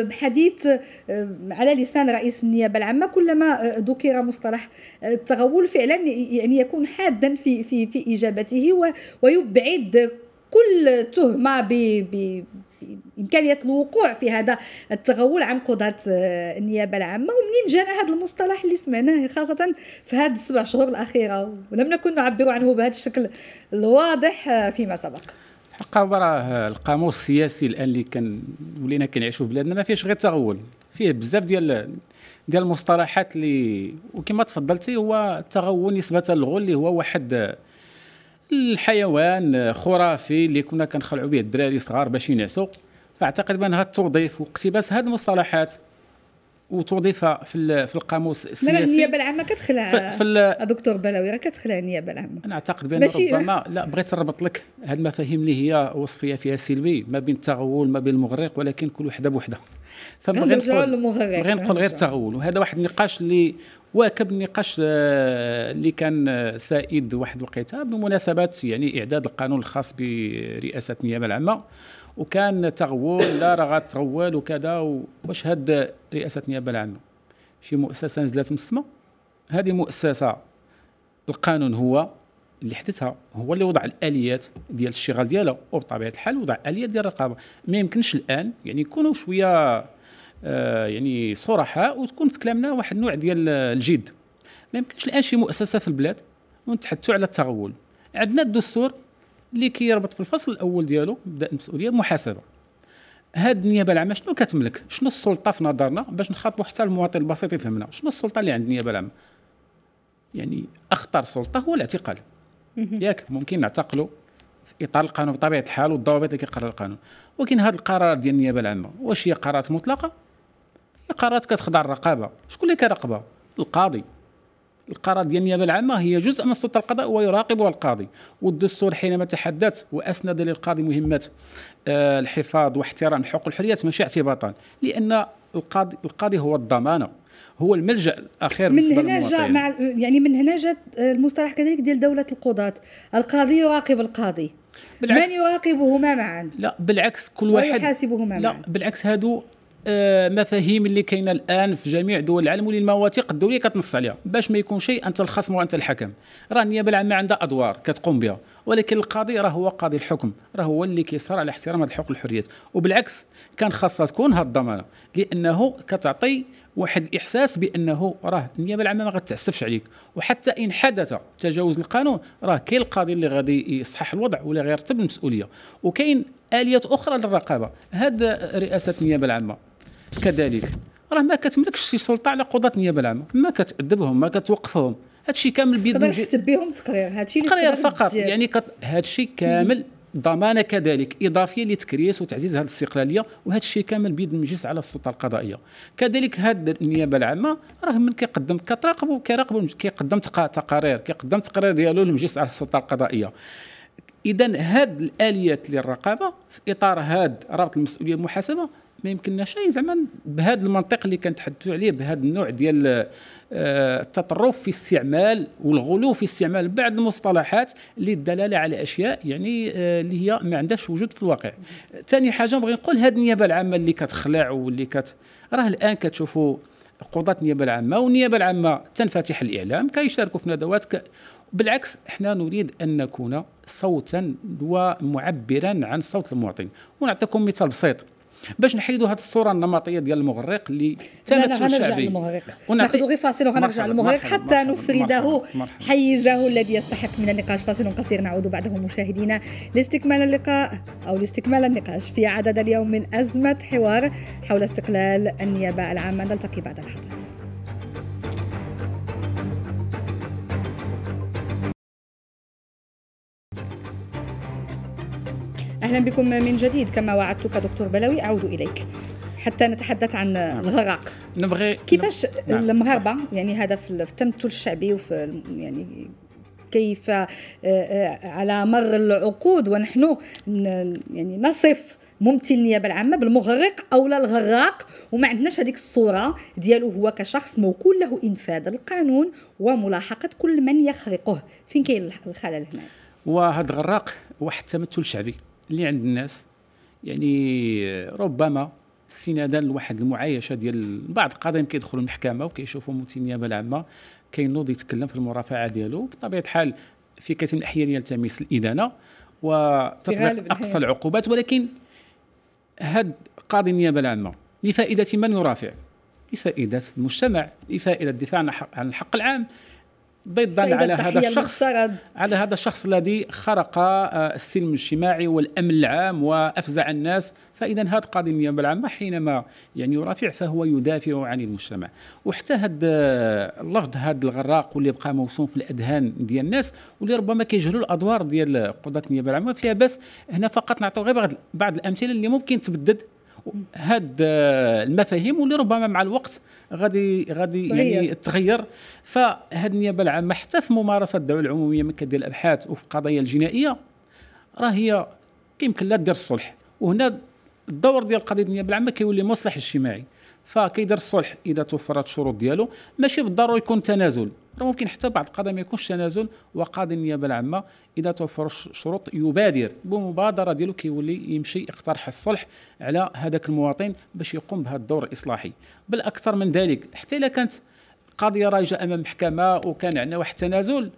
Speaker 1: بحديث آه، على لسان رئيس النيابه العامه كلما آه، ذكر مصطلح آه، التغول فعلا يعني يكون حادا في في في اجابته ويبعد كل تهمه ب إمكانية الوقوع في هذا التغول عن قضاة آه، النيابة العامة ومنين جانا هذا المصطلح اللي سمعناه خاصة في هذه السبع شهور الأخيرة ولم نكن نعبر عنه بهذا الشكل الواضح آه، فيما سبق
Speaker 2: حقا راه آه، القاموس السياسي الان اللي كان ولينا كنعيشوا في بلادنا ما فيهش غير تغول فيه بزاف ديال ديال المصطلحات اللي وكما تفضلتي هو التغول نسبه للغول اللي هو واحد الحيوان خرافي اللي كنا كنخلعوا به الدراري صغار باش ينعسوا فاعتقد بانها توظيف واقتباس هذه المصطلحات وتوظيفها في في القاموس السياسي لا النيابه
Speaker 1: العامه كتخلع آه، دكتور بلاوي راه كتخلع النيابه العامه انا اعتقد بان ربما
Speaker 2: لا بغيت نربط لك هذه المفاهيم اللي هي وصفيه فيها سلبي ما بين التغول ما بين المغرق ولكن كل وحده بوحده فبغي نقول
Speaker 1: بغي نقول غير التغول
Speaker 2: وهذا واحد النقاش اللي واكب النقاش آه، اللي كان آه، سائد واحد الوقيته بمناسبه يعني اعداد القانون الخاص برئاسه النيابه العامه وكان تغول لا راه تغول وكذا واش هاد رئاسه نيابه العامه شي مؤسسه نزلت من السماء هذه مؤسسه القانون هو اللي حدثها هو اللي وضع الاليات ديال الشغل ديالها وبطبيعه الحال وضع الاليات ديال الرقابه ما يمكنش الان يعني يكونوا شويه آه يعني صرحاء وتكون في كلامنا واحد النوع ديال الجد ما يمكنش الان شي مؤسسه في البلاد ونتحدثوا على التغول عندنا الدستور اللي كيربط في الفصل الاول ديالو مبدا المسؤوليه المحاسبه هاد النيابه العامه شنو كتملك شنو السلطه في نظرنا باش نخاطبوا حتى المواطن البسيط يفهمنا شنو السلطه اللي عند النيابه العامه يعني اخطر سلطه هو الاعتقال ياك ممكن نعتقلوا في اطار القانون بطبيعه الحال والضوابط اللي كيقرر القانون ولكن هاد القرارات ديال النيابه العامه واش هي قرارات مطلقه هي قرارات كتخضع الرقابه شكون اللي كيراقبها القاضي القرار ديال النيابه العامه هي جزء من سلطه القضاء ويراقبها القاضي والدستور حينما تحدث واسند للقاضي مهمه آه، الحفاظ واحترام حقوق الحريات ماشي اعتباطا لان القاضي القاضي هو الضمانه هو الملجا الاخير من هنا جاء مع
Speaker 1: يعني من هنا جاء المصطلح كذلك ديال دوله القضاه القاضي يراقب القاضي بالعكس من يراقبهما معا
Speaker 2: لا بالعكس كل واحد ويحاسبهما لا معا. بالعكس هادو آه، مفاهيم اللي كاينه الان في جميع دول العالم واللي المواثيق الدوليه كتنص عليها باش ما يكون شيء انت الخصم وانت الحكم راه النيابه العامه عندها ادوار كتقوم بها ولكن القاضي راه هو قاضي الحكم راه هو اللي كيصر على احترام هذه الحقوق والحريات وبالعكس كان خاصها تكون هذه الضمانه لانه كتعطي واحد الاحساس بانه راه النيابه العامه ما غتعسفش عليك وحتى ان حدث تجاوز القانون راه كاين القاضي اللي غادي يصحح الوضع ولا غيرتب المسؤوليه وكاين اليات اخرى للرقابه هذا رئاسه النيابه العامه كذلك راه ما كتملكش شي سلطه على قضاه النيابه العامه ما كتادبهم ما كتوقفهم هادشي كامل بيد تقدر
Speaker 1: تكتب بهم تقرير هادشي تقرير فقط يعني
Speaker 2: كت... هادشي كامل ضمانه كذلك اضافيه لتكريس وتعزيز هذه الاستقلاليه وهذا الشيء كامل بيد المجلس على السلطه القضائيه كذلك هذه النيابه العامه راه من كيقدم كتراقبوا كيراقبوا كيقدم تقارير كيقدم تقرير ديالو للمجلس على السلطه القضائيه اذا هذه الاليات للرقابه في اطار هذا رابط المسؤوليه المحاسبه ما يمكنناش زعما بهذا المنطق اللي كنتحدثوا عليه بهذا النوع ديال آه، التطرف في استعمال والغلو في استعمال بعض المصطلحات للدلاله على اشياء يعني آه، اللي هي ما عندهاش وجود في الواقع ثاني حاجه بغي نقول هذه النيابه العامه اللي كتخلع واللي كت راه الان كتشوفوا قضاة النيابه العامه والنيابه العامه تنفتح الاعلام كيشاركوا في ندوات ك... بالعكس احنا نريد ان نكون صوتا ومعبرا عن صوت المواطن ونعطيكم مثال بسيط باش نحيدوا هذه الصوره النمطيه ديال المغرق اللي تمثل شعبي المغرق
Speaker 1: وناخذ غير فاصل وغنرجع للمغرق حتى نفرده حيزه الذي يستحق من النقاش فاصل قصير نعود بعده مشاهدينا لاستكمال اللقاء او لاستكمال النقاش في عدد اليوم من ازمه حوار حول استقلال النيابه العامه نلتقي بعد لحظات أهلا بكم من جديد كما وعدتك دكتور بلوي أعود إليك حتى نتحدث عن الغرق نبغي كيفاش نعم. المغاربة يعني هذا في التمثل الشعبي وفي يعني كيف آه، آه، على مر العقود ونحن يعني نصف ممثل النيابه العامه بالمغرق او لا الغراق وما عندناش هذيك الصوره ديالو هو كشخص موكول له انفاذ القانون وملاحقه كل من يخرقه فين كاين الخلل هنا
Speaker 2: وهذا الغراق واحد التمثل شعبي اللي عند الناس يعني ربما استنادا لواحد المعايشه ديال بعض القضايا كيدخلوا المحكمه وكيشوفوا ممثل النيابه العامه كينوض يتكلم في المرافعه ديالو بطبيعه الحال في كثير من الاحيان يلتمس الادانه وتطبيق اقصى العقوبات ولكن هاد قاضي النيابه العامه لفائده من يرافع لفائده المجتمع لفائده الدفاع عن الحق العام ضدا على هذا الشخص المفترض. على هذا الشخص الذي خرق آه، السلم الاجتماعي والامن العام وافزع الناس فاذا هذا قاضي النيابه العامه حينما يعني يرافع فهو يدافع عن المجتمع وحتى هذا آه، اللفظ هذا الغراق واللي بقى موسوم في الاذهان ديال الناس واللي ربما كيجهلوا الادوار ديال قضاه النيابه العامه فيها بس هنا فقط نعطيو غير بعض الامثله اللي ممكن تبدد هاد آه، المفاهيم واللي ربما مع الوقت غادي غادي يعني تغير فهاد النيابه العامه حتى في ممارسه الدعوه العموميه من كدير الابحاث وفي القضايا الجنائيه راه هي كيمكن لها دير الصلح وهنا الدور ديال قضيه النيابه العامه كيولي مصلح اجتماعي فكيدير الصلح اذا توفرت الشروط ديالو ماشي بالضروره يكون تنازل ممكن حتى بعض القضايا ما يكونش تنازل وقاضي النيابه العامه اذا توفر الشروط يبادر بمبادره ديالو كيولي يمشي يقترح الصلح على هذاك المواطن باش يقوم بهذا الدور الاصلاحي بل اكثر من ذلك حتى اذا كانت قضيه رايجه امام محكمه وكان عندنا واحد التنازل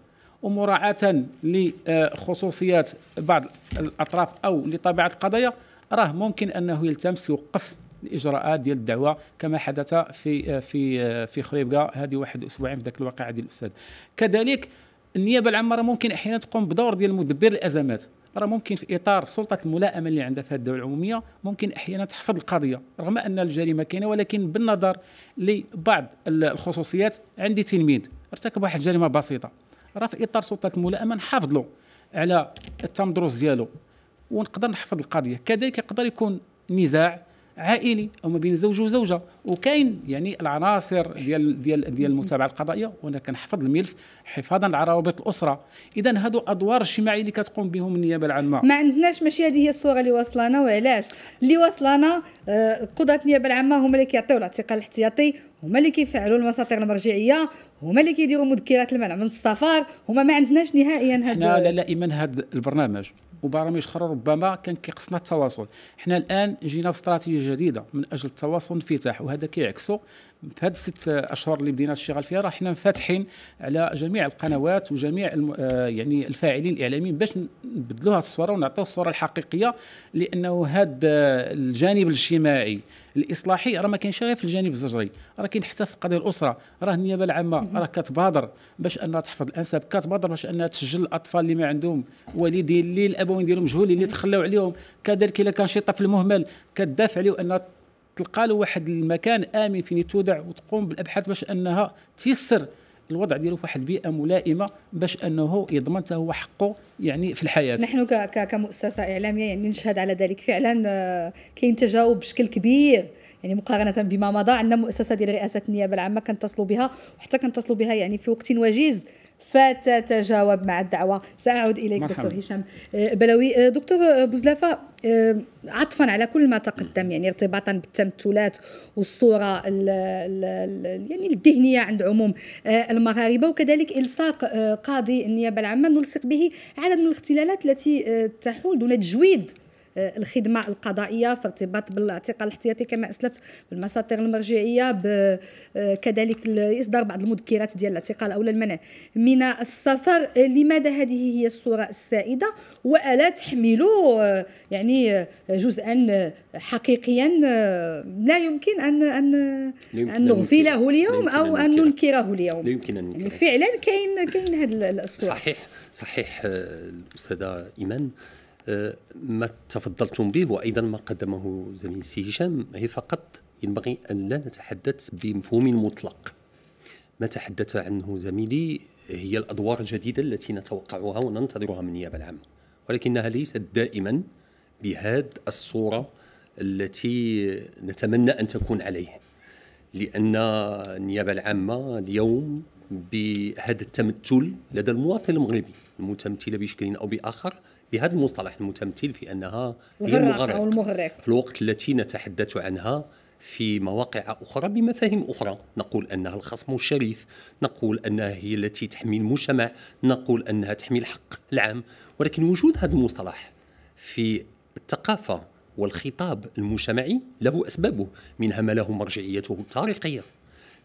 Speaker 2: ومراعاه لخصوصيات بعض الاطراف او لطبيعه القضايا راه ممكن انه يلتمس يوقف الاجراءات ديال الدعوه كما حدث في في في خريبكه هذه واحد اسبوعين في ذاك الواقعه ديال الاستاذ كذلك النيابه العامه راه ممكن احيانا تقوم بدور ديال مدبر الازمات راه ممكن في اطار سلطه الملائمه اللي عندها في هذه الدوله العموميه ممكن احيانا تحفظ القضيه رغم ان الجريمه كاينه ولكن بالنظر لبعض الخصوصيات عندي تلميذ ارتكب واحد الجريمه بسيطه راه في اطار سلطه الملائمه نحافظ له على التمدرس ديالو ونقدر نحفظ القضيه كذلك يقدر يكون نزاع عائلي او ما بين زوج وزوجه وكاين يعني العناصر ديال ديال ديال المتابعه القضائيه وانا كنحفظ الملف حفاظا على روابط الاسره اذا هادو ادوار اجتماعيه اللي كتقوم بهم النيابه العامه ما
Speaker 1: عندناش ماشي هذه هي الصوره اللي واصلانا وعلاش اللي واصلانا آه، قضاه النيابه العامه هما اللي كيعطيو الاعتقال الاحتياطي هما اللي كيفعلوا المساطير المرجعيه هما اللي كيديروا مذكرات المنع من السفر هما ما عندناش نهائيا هذا لا
Speaker 2: ايمان هذا البرنامج وبرامج اخرى ربما كان كيقصنا التواصل حنا الان جينا باستراتيجيه جديده من اجل التواصل انفتاح وهذا كيعكسو في هذه الست اشهر اللي بدينا الشغل فيها راه حنا فاتحين على جميع القنوات وجميع الم... آه، يعني الفاعلين الاعلاميين باش نبدلوا هذه الصوره ونعطيو الصوره الحقيقيه لانه هذا آه، الجانب الاجتماعي الاصلاحي راه ما كاينش غير في الجانب الزجري راه كاين حتى في القضيه الاسره راه النيابه العامه راه كتبادر باش انها تحفظ الانساب كتبادر باش انها تسجل الاطفال اللي ما عندهم والدين اللي الابوين ديالهم مجهولين اللي تخلاو عليهم كذلك الا كان شي طفل مهمل كتدافع عليه انها تلقى له واحد المكان امن فين تودع وتقوم بالابحاث باش انها تيسر الوضع ديالو في واحد البيئه ملائمه باش انه يضمن هو حقه يعني في الحياه نحن
Speaker 1: كمؤسسه اعلاميه يعني نشهد على ذلك فعلا آه، كاين تجاوب بشكل كبير يعني مقارنه بما مضى عندنا مؤسسه ديال رئاسه النيابه العامه كنتصلوا بها وحتى كنتصلوا بها يعني في وقت وجيز فتتجاوب مع الدعوة سأعود إليك دكتور هشام آه، بلوي آه، دكتور آه، بوزلافة عطفا على كل ما تقدم يعني ارتباطا بالتمثلات والصورة يعني الذهنية عند عموم المغاربة وكذلك إلصاق قاضي النيابة العامة نلصق به عدد من الاختلالات التي تحول دون تجويد آه، الخدمه القضائيه في ارتباط بالاعتقال الاحتياطي كما اسلفت بالمساطير المرجعيه آه، كذلك اصدار بعض المذكرات ديال الاعتقال او المنع من السفر آه، لماذا هذه هي الصوره السائده والا تحمل يعني جزءا حقيقيا لا يمكن ان ان ان نغفله اليوم او ان ننكره اليوم
Speaker 4: لا يمكن ان ننكره يعني
Speaker 1: فعلا كاين كاين هذه الصوره صحيح
Speaker 4: صحيح الاستاذه ايمان آه، ما تفضلتم به وايضا ما قدمه زميل سي هشام هي فقط ينبغي ان لا نتحدث بمفهوم مطلق ما تحدث عنه زميلي هي الادوار الجديده التي نتوقعها وننتظرها من النيابه العامه ولكنها ليست دائما بهذه الصوره التي نتمنى ان تكون عليه لان النيابه العامه اليوم بهذا التمثل لدى المواطن المغربي المتمثله بشكل او باخر بهذا المصطلح المتمثل في أنها هي المغرق, أو المغرق في الوقت التي نتحدث عنها في مواقع أخرى بمفاهيم أخرى نقول أنها الخصم الشريف نقول أنها هي التي تحمي المجتمع نقول أنها تحمي الحق العام ولكن وجود هذا المصطلح في الثقافة والخطاب المجتمعي له أسبابه منها ما له مرجعيته التاريخية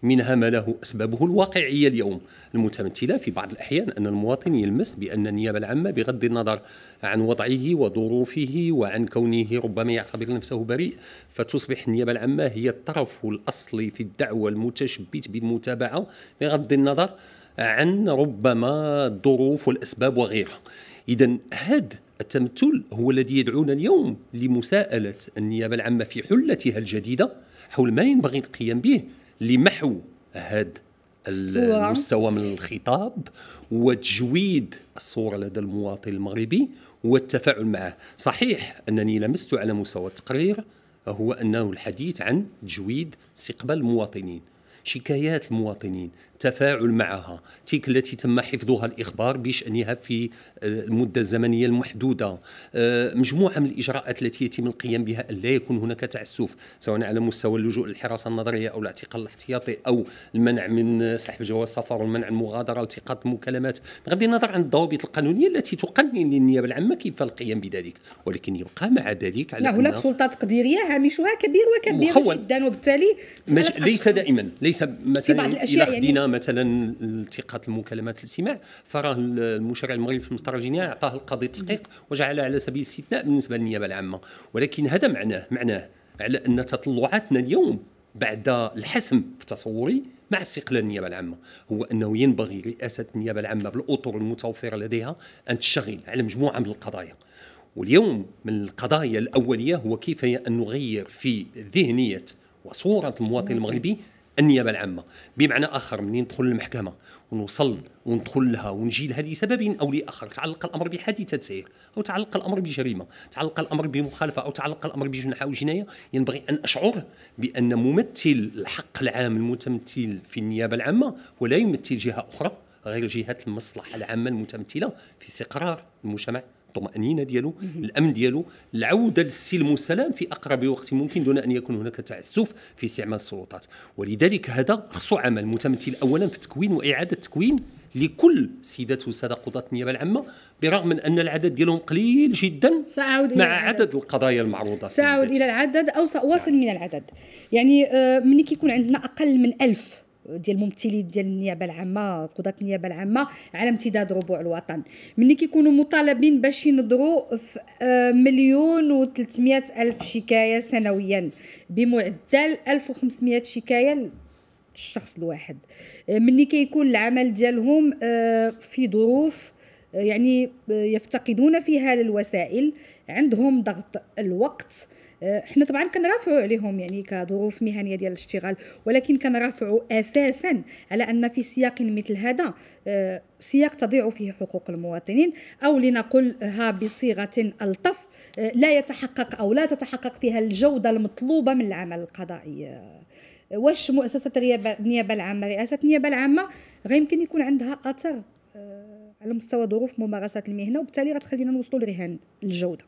Speaker 4: منها ما له أسبابه الواقعية اليوم المتمثلة في بعض الأحيان أن المواطن يلمس بأن النيابة العامة بغض النظر عن وضعه وظروفه وعن كونه ربما يعتبر نفسه بريء فتصبح النيابة العامة هي الطرف الأصلي في الدعوة المتشبت بالمتابعة بغض النظر عن ربما الظروف والأسباب وغيرها إذا هذا التمثل هو الذي يدعونا اليوم لمساءلة النيابة العامة في حلتها الجديدة حول ما ينبغي القيام به لمحو هذا المستوى من الخطاب وتجويد الصورة لدى المواطن المغربي والتفاعل معه صحيح أنني لمست على مستوى التقرير هو أنه الحديث عن تجويد استقبال المواطنين شكايات المواطنين التفاعل معها تلك التي تم حفظها الإخبار بشأنها في آه، المدة الزمنية المحدودة آه، مجموعة من الإجراءات التي يتم القيام بها لا يكون هناك تعسف سواء على مستوى اللجوء للحراسة النظرية أو الاعتقال الاحتياطي أو المنع من سحب جواز السفر والمنع المغادرة والتقاط المكالمات بغض النظر عن الضوابط القانونية التي تقنن للنيابة العامة كيف القيام بذلك ولكن يبقى مع ذلك على لا هناك سلطة
Speaker 1: تقديرية هامشها كبير وكبير
Speaker 4: جدا وبالتالي ليس دائما ليس مثلا في بعض الأشياء يعني مثلا التقاط المكالمات الاستماع فراه المشرع المغربي في المسطره الجنائيه اعطاه القاضي التحقيق وجعلها على سبيل الاستثناء بالنسبه للنيابه العامه ولكن هذا معناه معناه على ان تطلعاتنا اليوم بعد الحسم في تصوري مع استقلال النيابه العامه هو انه ينبغي رئاسه النيابه العامه بالاطر المتوفره لديها ان تشتغل على مجموعه من القضايا واليوم من القضايا الاوليه هو كيف ان نغير في ذهنيه وصوره المواطن المغربي النيابه العامه بمعنى اخر منين ندخل للمحكمه ونوصل وندخل لها ونجي لها لسبب او لاخر تعلق الامر بحادثه سير او تعلق الامر بجريمه تعلق الامر بمخالفه او تعلق الامر او جنايه ينبغي ان اشعر بان ممثل الحق العام المتمثل في النيابه العامه ولا يمثل جهه اخرى غير جهه المصلحه العامه المتمثله في استقرار المجتمع الطمأنينة ديالو الأمن ديالو العودة للسلم والسلام في أقرب وقت ممكن دون أن يكون هناك تعسف في استعمال السلطات ولذلك هذا خصو عمل متمثل أولا في تكوين وإعادة تكوين لكل سيدات وسادة قضاة النيابة العامة برغم من أن العدد ديالهم قليل جدا سأعود مع إلى العدد. عدد القضايا المعروضة سأعود
Speaker 1: إلى العدد أو سأواصل نعم. من العدد يعني آه، من كيكون عندنا أقل من ألف ديال ممثلين ديال النيابه العامه قضاه النيابه العامه على امتداد ربوع الوطن ملي كيكونوا مطالبين باش ينظروا في آه، مليون و الف شكايه سنويا بمعدل 1500 شكايه الشخص الواحد آه، ملي كيكون العمل ديالهم آه، في ظروف يعني يفتقدون فيها للوسائل عندهم ضغط الوقت آه، حنا طبعا كنرافعوا عليهم يعني كظروف مهنيه ديال الاشتغال ولكن كنرافعوا اساسا على ان في سياق مثل هذا آه، سياق تضيع فيه حقوق المواطنين او لنقلها بصيغه الطف آه، لا يتحقق او لا تتحقق فيها الجوده المطلوبه من العمل القضائي واش مؤسسه النيابه العامه رئاسه النيابه العامه غيمكن يكون عندها اثر على مستوى ظروف ممارسه المهنه وبالتالي غتخلينا نوصلوا لرهان الجوده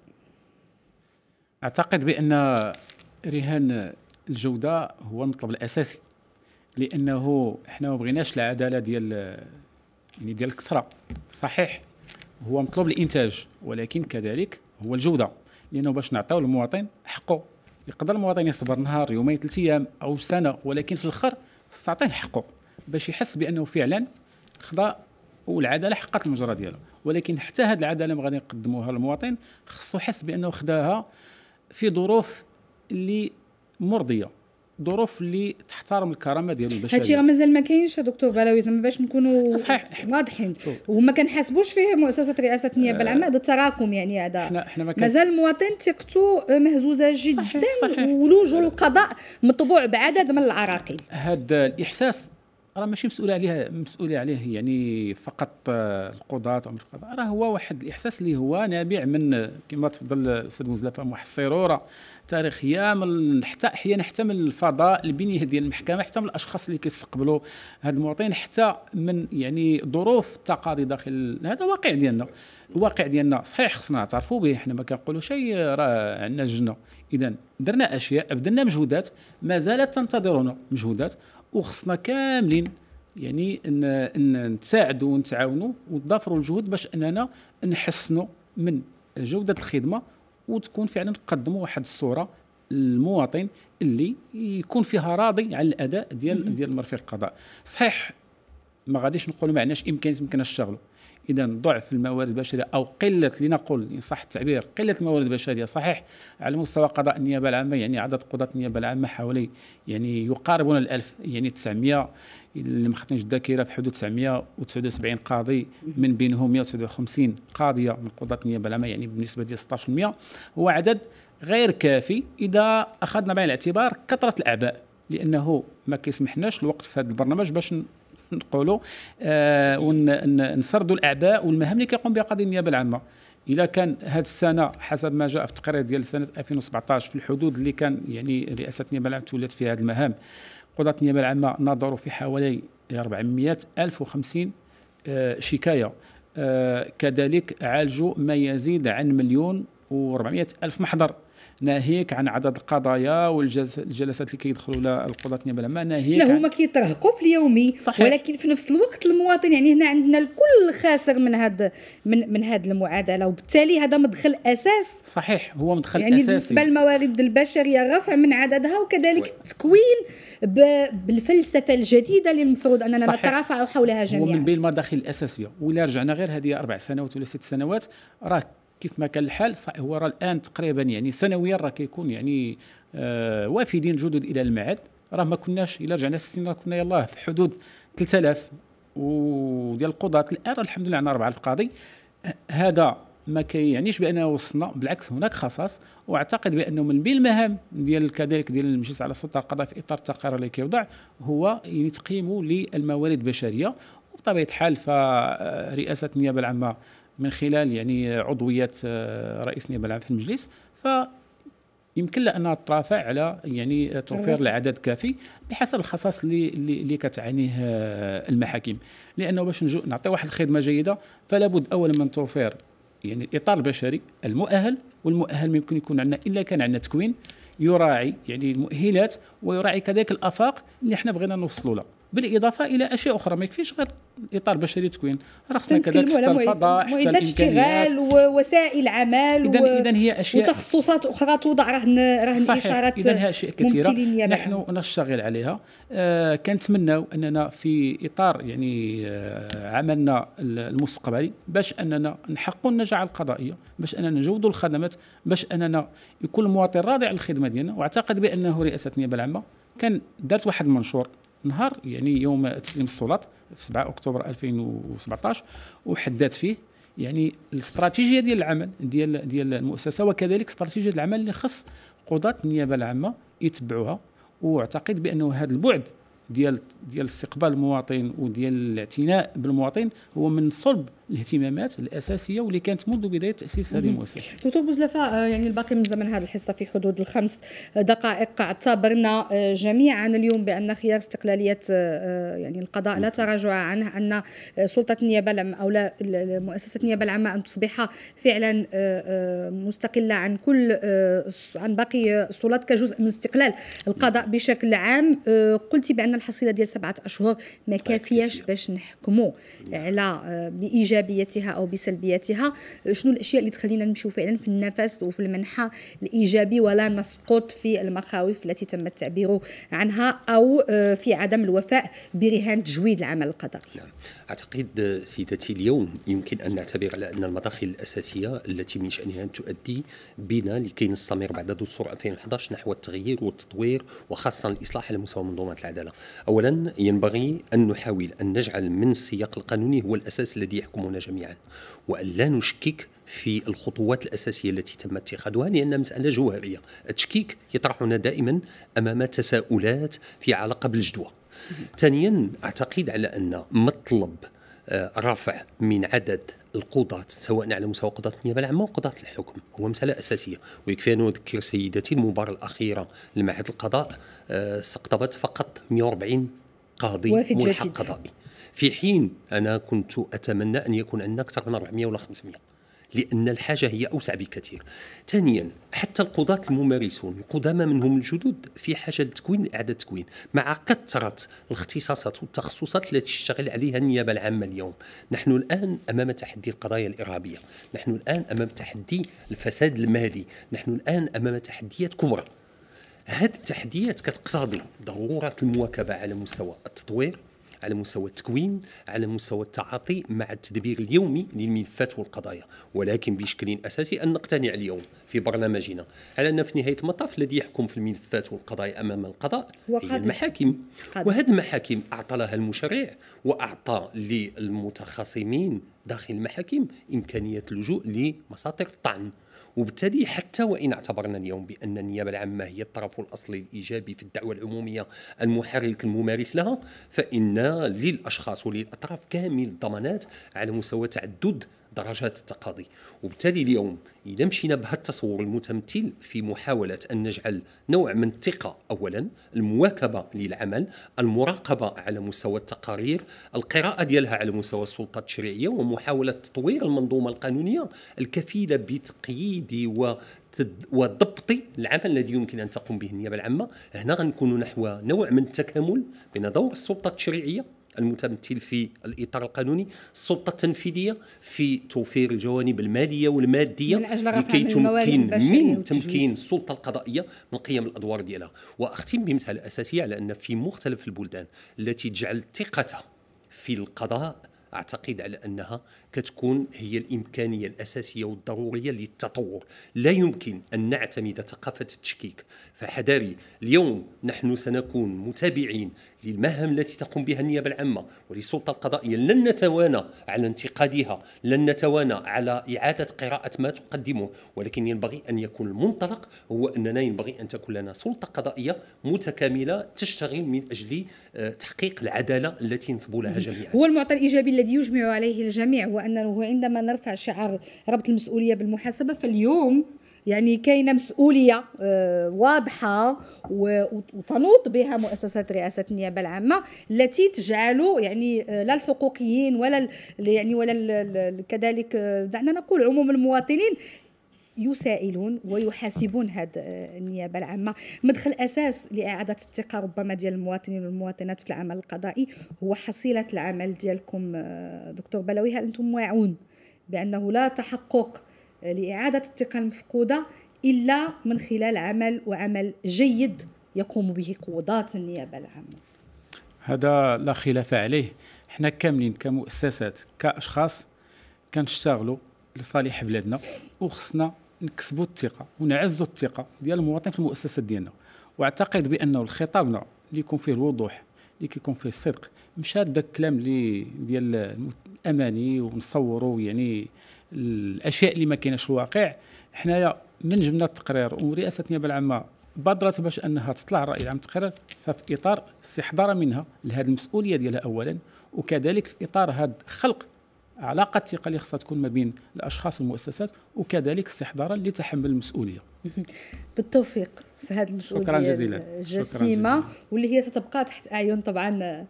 Speaker 2: اعتقد بان رهان الجوده هو المطلب الاساسي لانه احنا ما بغيناش العداله ديال يعني ديال الكثره صحيح هو مطلوب الانتاج ولكن كذلك هو الجوده لانه باش نعطيو المواطن حقه يقدر المواطن يصبر نهار يومين ثلاث ايام او سنه ولكن في الاخر تعطيه حقه باش يحس بانه فعلا خدا والعداله حققت المجرى ديالها ولكن حتى هذه العداله ما غادي نقدموها للمواطن خصو يحس بانه خداها في ظروف اللي مرضيه ظروف اللي تحترم الكرامه ديال البشريه هادشي
Speaker 1: مازال ما كاينش يا دكتور بلاوي زعما باش نكونوا صحيح واضحين وما كنحاسبوش فيه مؤسسه رئاسه النيابه آه. العامه هذا التراكم يعني هذا احنا احنا مازال المواطن ثقته مهزوزه جدا صحيح صحيح. القضاء مطبوع بعدد من العراقيل
Speaker 2: هذا الاحساس راه ماشي مسؤول عليها مسؤول عليه يعني فقط آه، القضاة او القضاء راه هو واحد الاحساس اللي هو نابع من كما تفضل الاستاذ مزلفه واحد الصيروره تاريخيه من حتى احيانا حتى من الفضاء البنيه ديال المحكمه حتى من الاشخاص اللي كيستقبلوا هاد المعطين حتى من يعني ظروف التقاضي داخل هذا واقع ديالنا الواقع ديالنا صحيح خصنا نعترفوا به حنا ما كنقولوا شيء راه عندنا الجنه اذا درنا اشياء بذلنا مجهودات ما زالت تنتظرنا مجهودات وخصنا كاملين يعني ان ان نساعدوا ونتعاونوا ونضافروا الجهود باش اننا نحسنوا من جوده الخدمه وتكون فعلا نقدموا واحد الصوره للمواطن اللي يكون فيها راضي على الاداء ديال ديال مرفق القضاء صحيح ما غاديش نقولوا ما عندناش امكانيات يمكن نشتغلوا اذا ضعف الموارد البشريه او قله لنقل ان صح التعبير قله الموارد البشريه صحيح على مستوى قضاء النيابه العامه يعني عدد قضاة النيابه العامه حوالي يعني يقاربون الألف يعني 900 اللي ما الذاكره في حدود 979 قاضي من بينهم 159 قاضيه من قضاة النيابه العامه يعني بنسبه ديال 16% هو عدد غير كافي اذا اخذنا بعين الاعتبار كثره الاعباء لانه ما كيسمحناش الوقت في هذا البرنامج باش نقولوا آه، ونسردوا الاعباء والمهام اللي كيقوم بها قضيه النيابه العامه إذا كان هذه السنه حسب ما جاء في التقرير ديال سنه 2017 في الحدود اللي كان يعني رئاسه النيابه العامه تولات فيها هذه المهام قضاة النيابه العامه نظروا في حوالي 400 1050 آه، شكايه آه، كذلك عالجوا ما يزيد عن مليون و400 ألف محضر ناهيك عن عدد القضايا والجلسات اللي كيدخلوا لها القضاة النيابة العامه ناهيك لا هما
Speaker 1: كيترهقوا في اليومي صحيح. ولكن في نفس الوقت المواطن يعني هنا عندنا الكل خاسر من هذا من من هذه المعادله وبالتالي هذا مدخل اساس
Speaker 2: صحيح هو مدخل يعني اساسي بالنسبه
Speaker 1: للموارد البشريه رفع من عددها وكذلك و... التكوين بالفلسفه الجديده اللي المفروض اننا نترافع حولها جميعا ومن بين
Speaker 2: المداخل الاساسيه ولا رجعنا غير هذه اربع سنوات ولا ست سنوات راه كيف ما كان الحال هو راه الان تقريبا يعني سنويا راه كيكون يعني آه وافدين جدد الى المعهد راه ما كناش الى رجعنا 60 راه كنا يلاه في حدود 3000 وديال القضاة الان الحمد لله عندنا اربعه القاضي هذا ما كيعنيش باننا وصلنا بالعكس هناك خصاص واعتقد بانه من بين المهام ديال كذلك ديال المجلس على السلطه القضاء في اطار التقارير اللي كيوضع هو يعني تقييمه للموارد البشريه وبطبيعه الحال فرئاسه آه، النيابه العامه من خلال يعني عضويه آه، رئيس نيابه العام في المجلس ف يمكن لها انها ترافع على يعني توفير العدد كافي بحسب الخصائص اللي اللي كتعنيه آه، المحاكم لانه باش نعطي واحد الخدمه جيده فلا بد اولا من توفير يعني الاطار البشري المؤهل والمؤهل يمكن يكون عندنا الا كان عندنا تكوين يراعي يعني المؤهلات ويراعي كذلك الافاق اللي احنا بغينا نوصلوا لها بالاضافه الى اشياء اخرى ما يكفيش غير الاطار البشري تكوين راه خصنا كذلك حتى الفضاء حتى الاشتغال
Speaker 1: ووسائل عمل اذا اذا هي اشياء وتخصصات اخرى توضع راه راه الاشارات اذا هي اشياء كثيره
Speaker 2: نحن نشتغل عليها آه كنتمناو اننا في اطار يعني آه عملنا المستقبلي باش اننا نحققوا النجاعه القضائيه باش اننا نجودوا الخدمات باش اننا يكون المواطن راضي على الخدمه ديالنا واعتقد بانه رئاسه النيابه العامه كان دارت واحد المنشور نهار يعني يوم تسليم السلطات في 7 اكتوبر 2017 وحدات فيه يعني الاستراتيجيه ديال العمل ديال ديال المؤسسه وكذلك استراتيجيه العمل اللي خص قضاة النيابه العامه يتبعوها واعتقد بانه هذا البعد ديال ديال استقبال المواطن وديال الاعتناء بالمواطن هو من صلب الاهتمامات الاساسيه واللي كانت منذ بدايه تاسيس هذه المؤسسه.
Speaker 1: دكتور بوزلفه آه، يعني الباقي من زمن هذه الحصه في حدود الخمس دقائق اعتبرنا آه، جميعا اليوم بان خيار استقلاليه آه، يعني القضاء لا تراجع عنه ان سلطه النيابه العامه او لا مؤسسه النيابه العامه ان تصبح فعلا مستقله عن كل عن باقي السلطات كجزء من استقلال القضاء بشكل عام قلتي بان الحصيله ديال سبعه اشهر ما طيب، كافياش باش نحكموا على بايجاب بايجابيتها او بسلبياتها أه، شنو الاشياء اللي تخلينا نمشيو فعلا في النفس وفي المنحى الايجابي ولا نسقط في المخاوف التي تم التعبير عنها او أه، في عدم الوفاء برهان تجويد العمل القضائي نعم.
Speaker 4: اعتقد سيدتي اليوم يمكن ان نعتبر على ان المداخل الاساسيه التي من شانها ان تؤدي بنا لكي نستمر بعد دستور 2011 نحو التغيير والتطوير وخاصه الاصلاح على مستوى منظومه العداله اولا ينبغي ان نحاول ان نجعل من السياق القانوني هو الاساس الذي يحكم يعملون جميعا وأن لا نشكك في الخطوات الأساسية التي تم اتخاذها لأن مسألة جوهرية التشكيك يطرحنا دائما أمام تساؤلات في علاقة بالجدوى ثانيا أعتقد على أن مطلب آه، رفع من عدد القضاة سواء على مستوى قضاة النيابة العامة أو قضاة الحكم هو مسألة أساسية ويكفي أن أذكر سيدتي المباراة الأخيرة لمعهد القضاء آه، استقطبت فقط 140 قاضي ملحق قضائي في حين أنا كنت أتمنى أن يكون عندنا أكثر من 400 ولا 500 لأن الحاجة هي أوسع بكثير ثانيا حتى القضاة الممارسون القدامى منهم الجدد في حاجة لتكوين إعادة تكوين مع كثرة الاختصاصات والتخصصات التي تشتغل عليها النيابة العامة اليوم نحن الآن أمام تحدي القضايا الإرهابية نحن الآن أمام تحدي الفساد المالي نحن الآن أمام تحديات كبرى هذه التحديات كتقتضي ضرورة المواكبة على مستوى التطوير على مستوى التكوين على مستوى التعاطي مع التدبير اليومي للملفات والقضايا ولكن بشكل اساسي ان نقتنع اليوم في برنامجنا على ان في نهايه المطاف الذي يحكم في الملفات والقضايا امام القضاء هو هي المحاكم وهذه المحاكم اعطى لها المشرع واعطى للمتخاصمين داخل المحاكم امكانيه اللجوء لمساطر الطعن وبالتالي حتى وإن اعتبرنا اليوم بأن النيابة العامة هي الطرف الأصلي الإيجابي في الدعوة العمومية المحرك الممارس لها فإن للأشخاص وللأطراف كامل الضمانات على مستوى تعدد درجات التقاضي وبالتالي اليوم إذا مشينا بهذا التصور المتمثل في محاولة أن نجعل نوع من الثقة أولا المواكبة للعمل المراقبة على مستوى التقارير القراءة ديالها على مستوى السلطة التشريعية ومحاولة تطوير المنظومة القانونية الكفيلة بتقييد و وضبط العمل الذي يمكن ان تقوم به النيابه العامه هنا غنكون نحو نوع من التكامل بين دور السلطه التشريعيه المتمثل في الاطار القانوني السلطه التنفيذيه في توفير الجوانب الماليه والماديه من أجل لكي تمكن من تمكين السلطه القضائيه من قيام الادوار ديالها واختم بمساله اساسيه على ان في مختلف البلدان التي تجعل ثقتها في القضاء اعتقد على انها كتكون هي الامكانيه الاساسيه والضروريه للتطور لا يمكن ان نعتمد ثقافه التشكيك فحذاري اليوم نحن سنكون متابعين للمهام التي تقوم بها النيابه العامه وللسلطه القضائيه لن نتوانى على انتقادها لن نتوانى على اعاده قراءه ما تقدمه ولكن ينبغي ان يكون المنطلق هو اننا ينبغي ان تكون لنا سلطه قضائيه متكامله تشتغل من اجل آه، تحقيق العداله التي نصب لها جميعا
Speaker 1: هو المعطى الايجابي الذي يجمع عليه الجميع هو انه عندما نرفع شعار ربط المسؤولية بالمحاسبة فاليوم يعني كاينه مسؤوليه آه، واضحه وتنوط بها مؤسسات رئاسه النيابه العامه التي تجعل يعني آه، لا الحقوقيين ولا يعني ولا كذلك آه، دعنا نقول عموم المواطنين يسائلون ويحاسبون هذه آه، النيابه العامه مدخل اساس لاعاده الثقه ربما ديال المواطنين والمواطنات في العمل القضائي هو حصيله العمل ديالكم آه، دكتور بلوي هل انتم واعون بانه لا تحقق آه، لاعاده الثقه المفقوده الا من خلال عمل وعمل جيد يقوم به قضاة النيابه العامه
Speaker 2: هذا لا خلاف عليه حنا كاملين كمؤسسات كاشخاص كنشتغلوا لصالح بلادنا وخصنا نكسبوا الثقه ونعزوا الثقه ديال المواطن في المؤسسات ديالنا واعتقد بانه الخطابنا اللي يكون فيه الوضوح اللي كيكون فيه الصدق مش هذا الكلام اللي ديال الاماني ونصوروا يعني الاشياء اللي ما كايناش في الواقع حنايا من جبنا التقرير ورئاسه النيابه العامه بادرت باش انها تطلع الراي العام تقرير ففي اطار استحضار منها لهذه المسؤوليه ديالها اولا وكذلك في اطار هذا خلق علاقه الثقه اللي خصها تكون ما بين الاشخاص والمؤسسات وكذلك استحضارا لتحمل المسؤوليه
Speaker 1: بالتوفيق في هذه المسؤوليه شكرا جزيلا الجسيمه شكرا جزيلا. واللي هي ستبقى تحت اعين طبعا آه،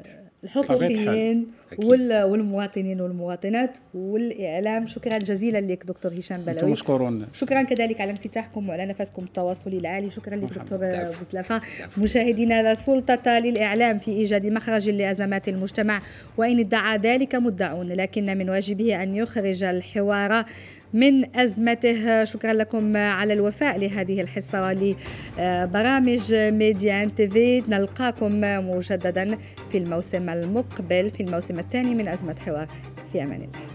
Speaker 1: أكيد. الحقوقيين والمواطنين والمواطنات والاعلام شكرا جزيلا لك دكتور هشام بلوي مشكورون شكرا كذلك على انفتاحكم وعلى نفسكم التواصلي العالي شكرا لك دكتور بوسلافا مشاهدينا لا سلطه للاعلام في ايجاد مخرج لازمات المجتمع وان ادعى ذلك مدعون لكن من واجبه ان يخرج الحوار من أزمته شكرا لكم على الوفاء لهذه الحصة لبرامج ميديا تي نلقاكم مجددا في الموسم المقبل في الموسم الثاني من أزمة حوار في أمان الله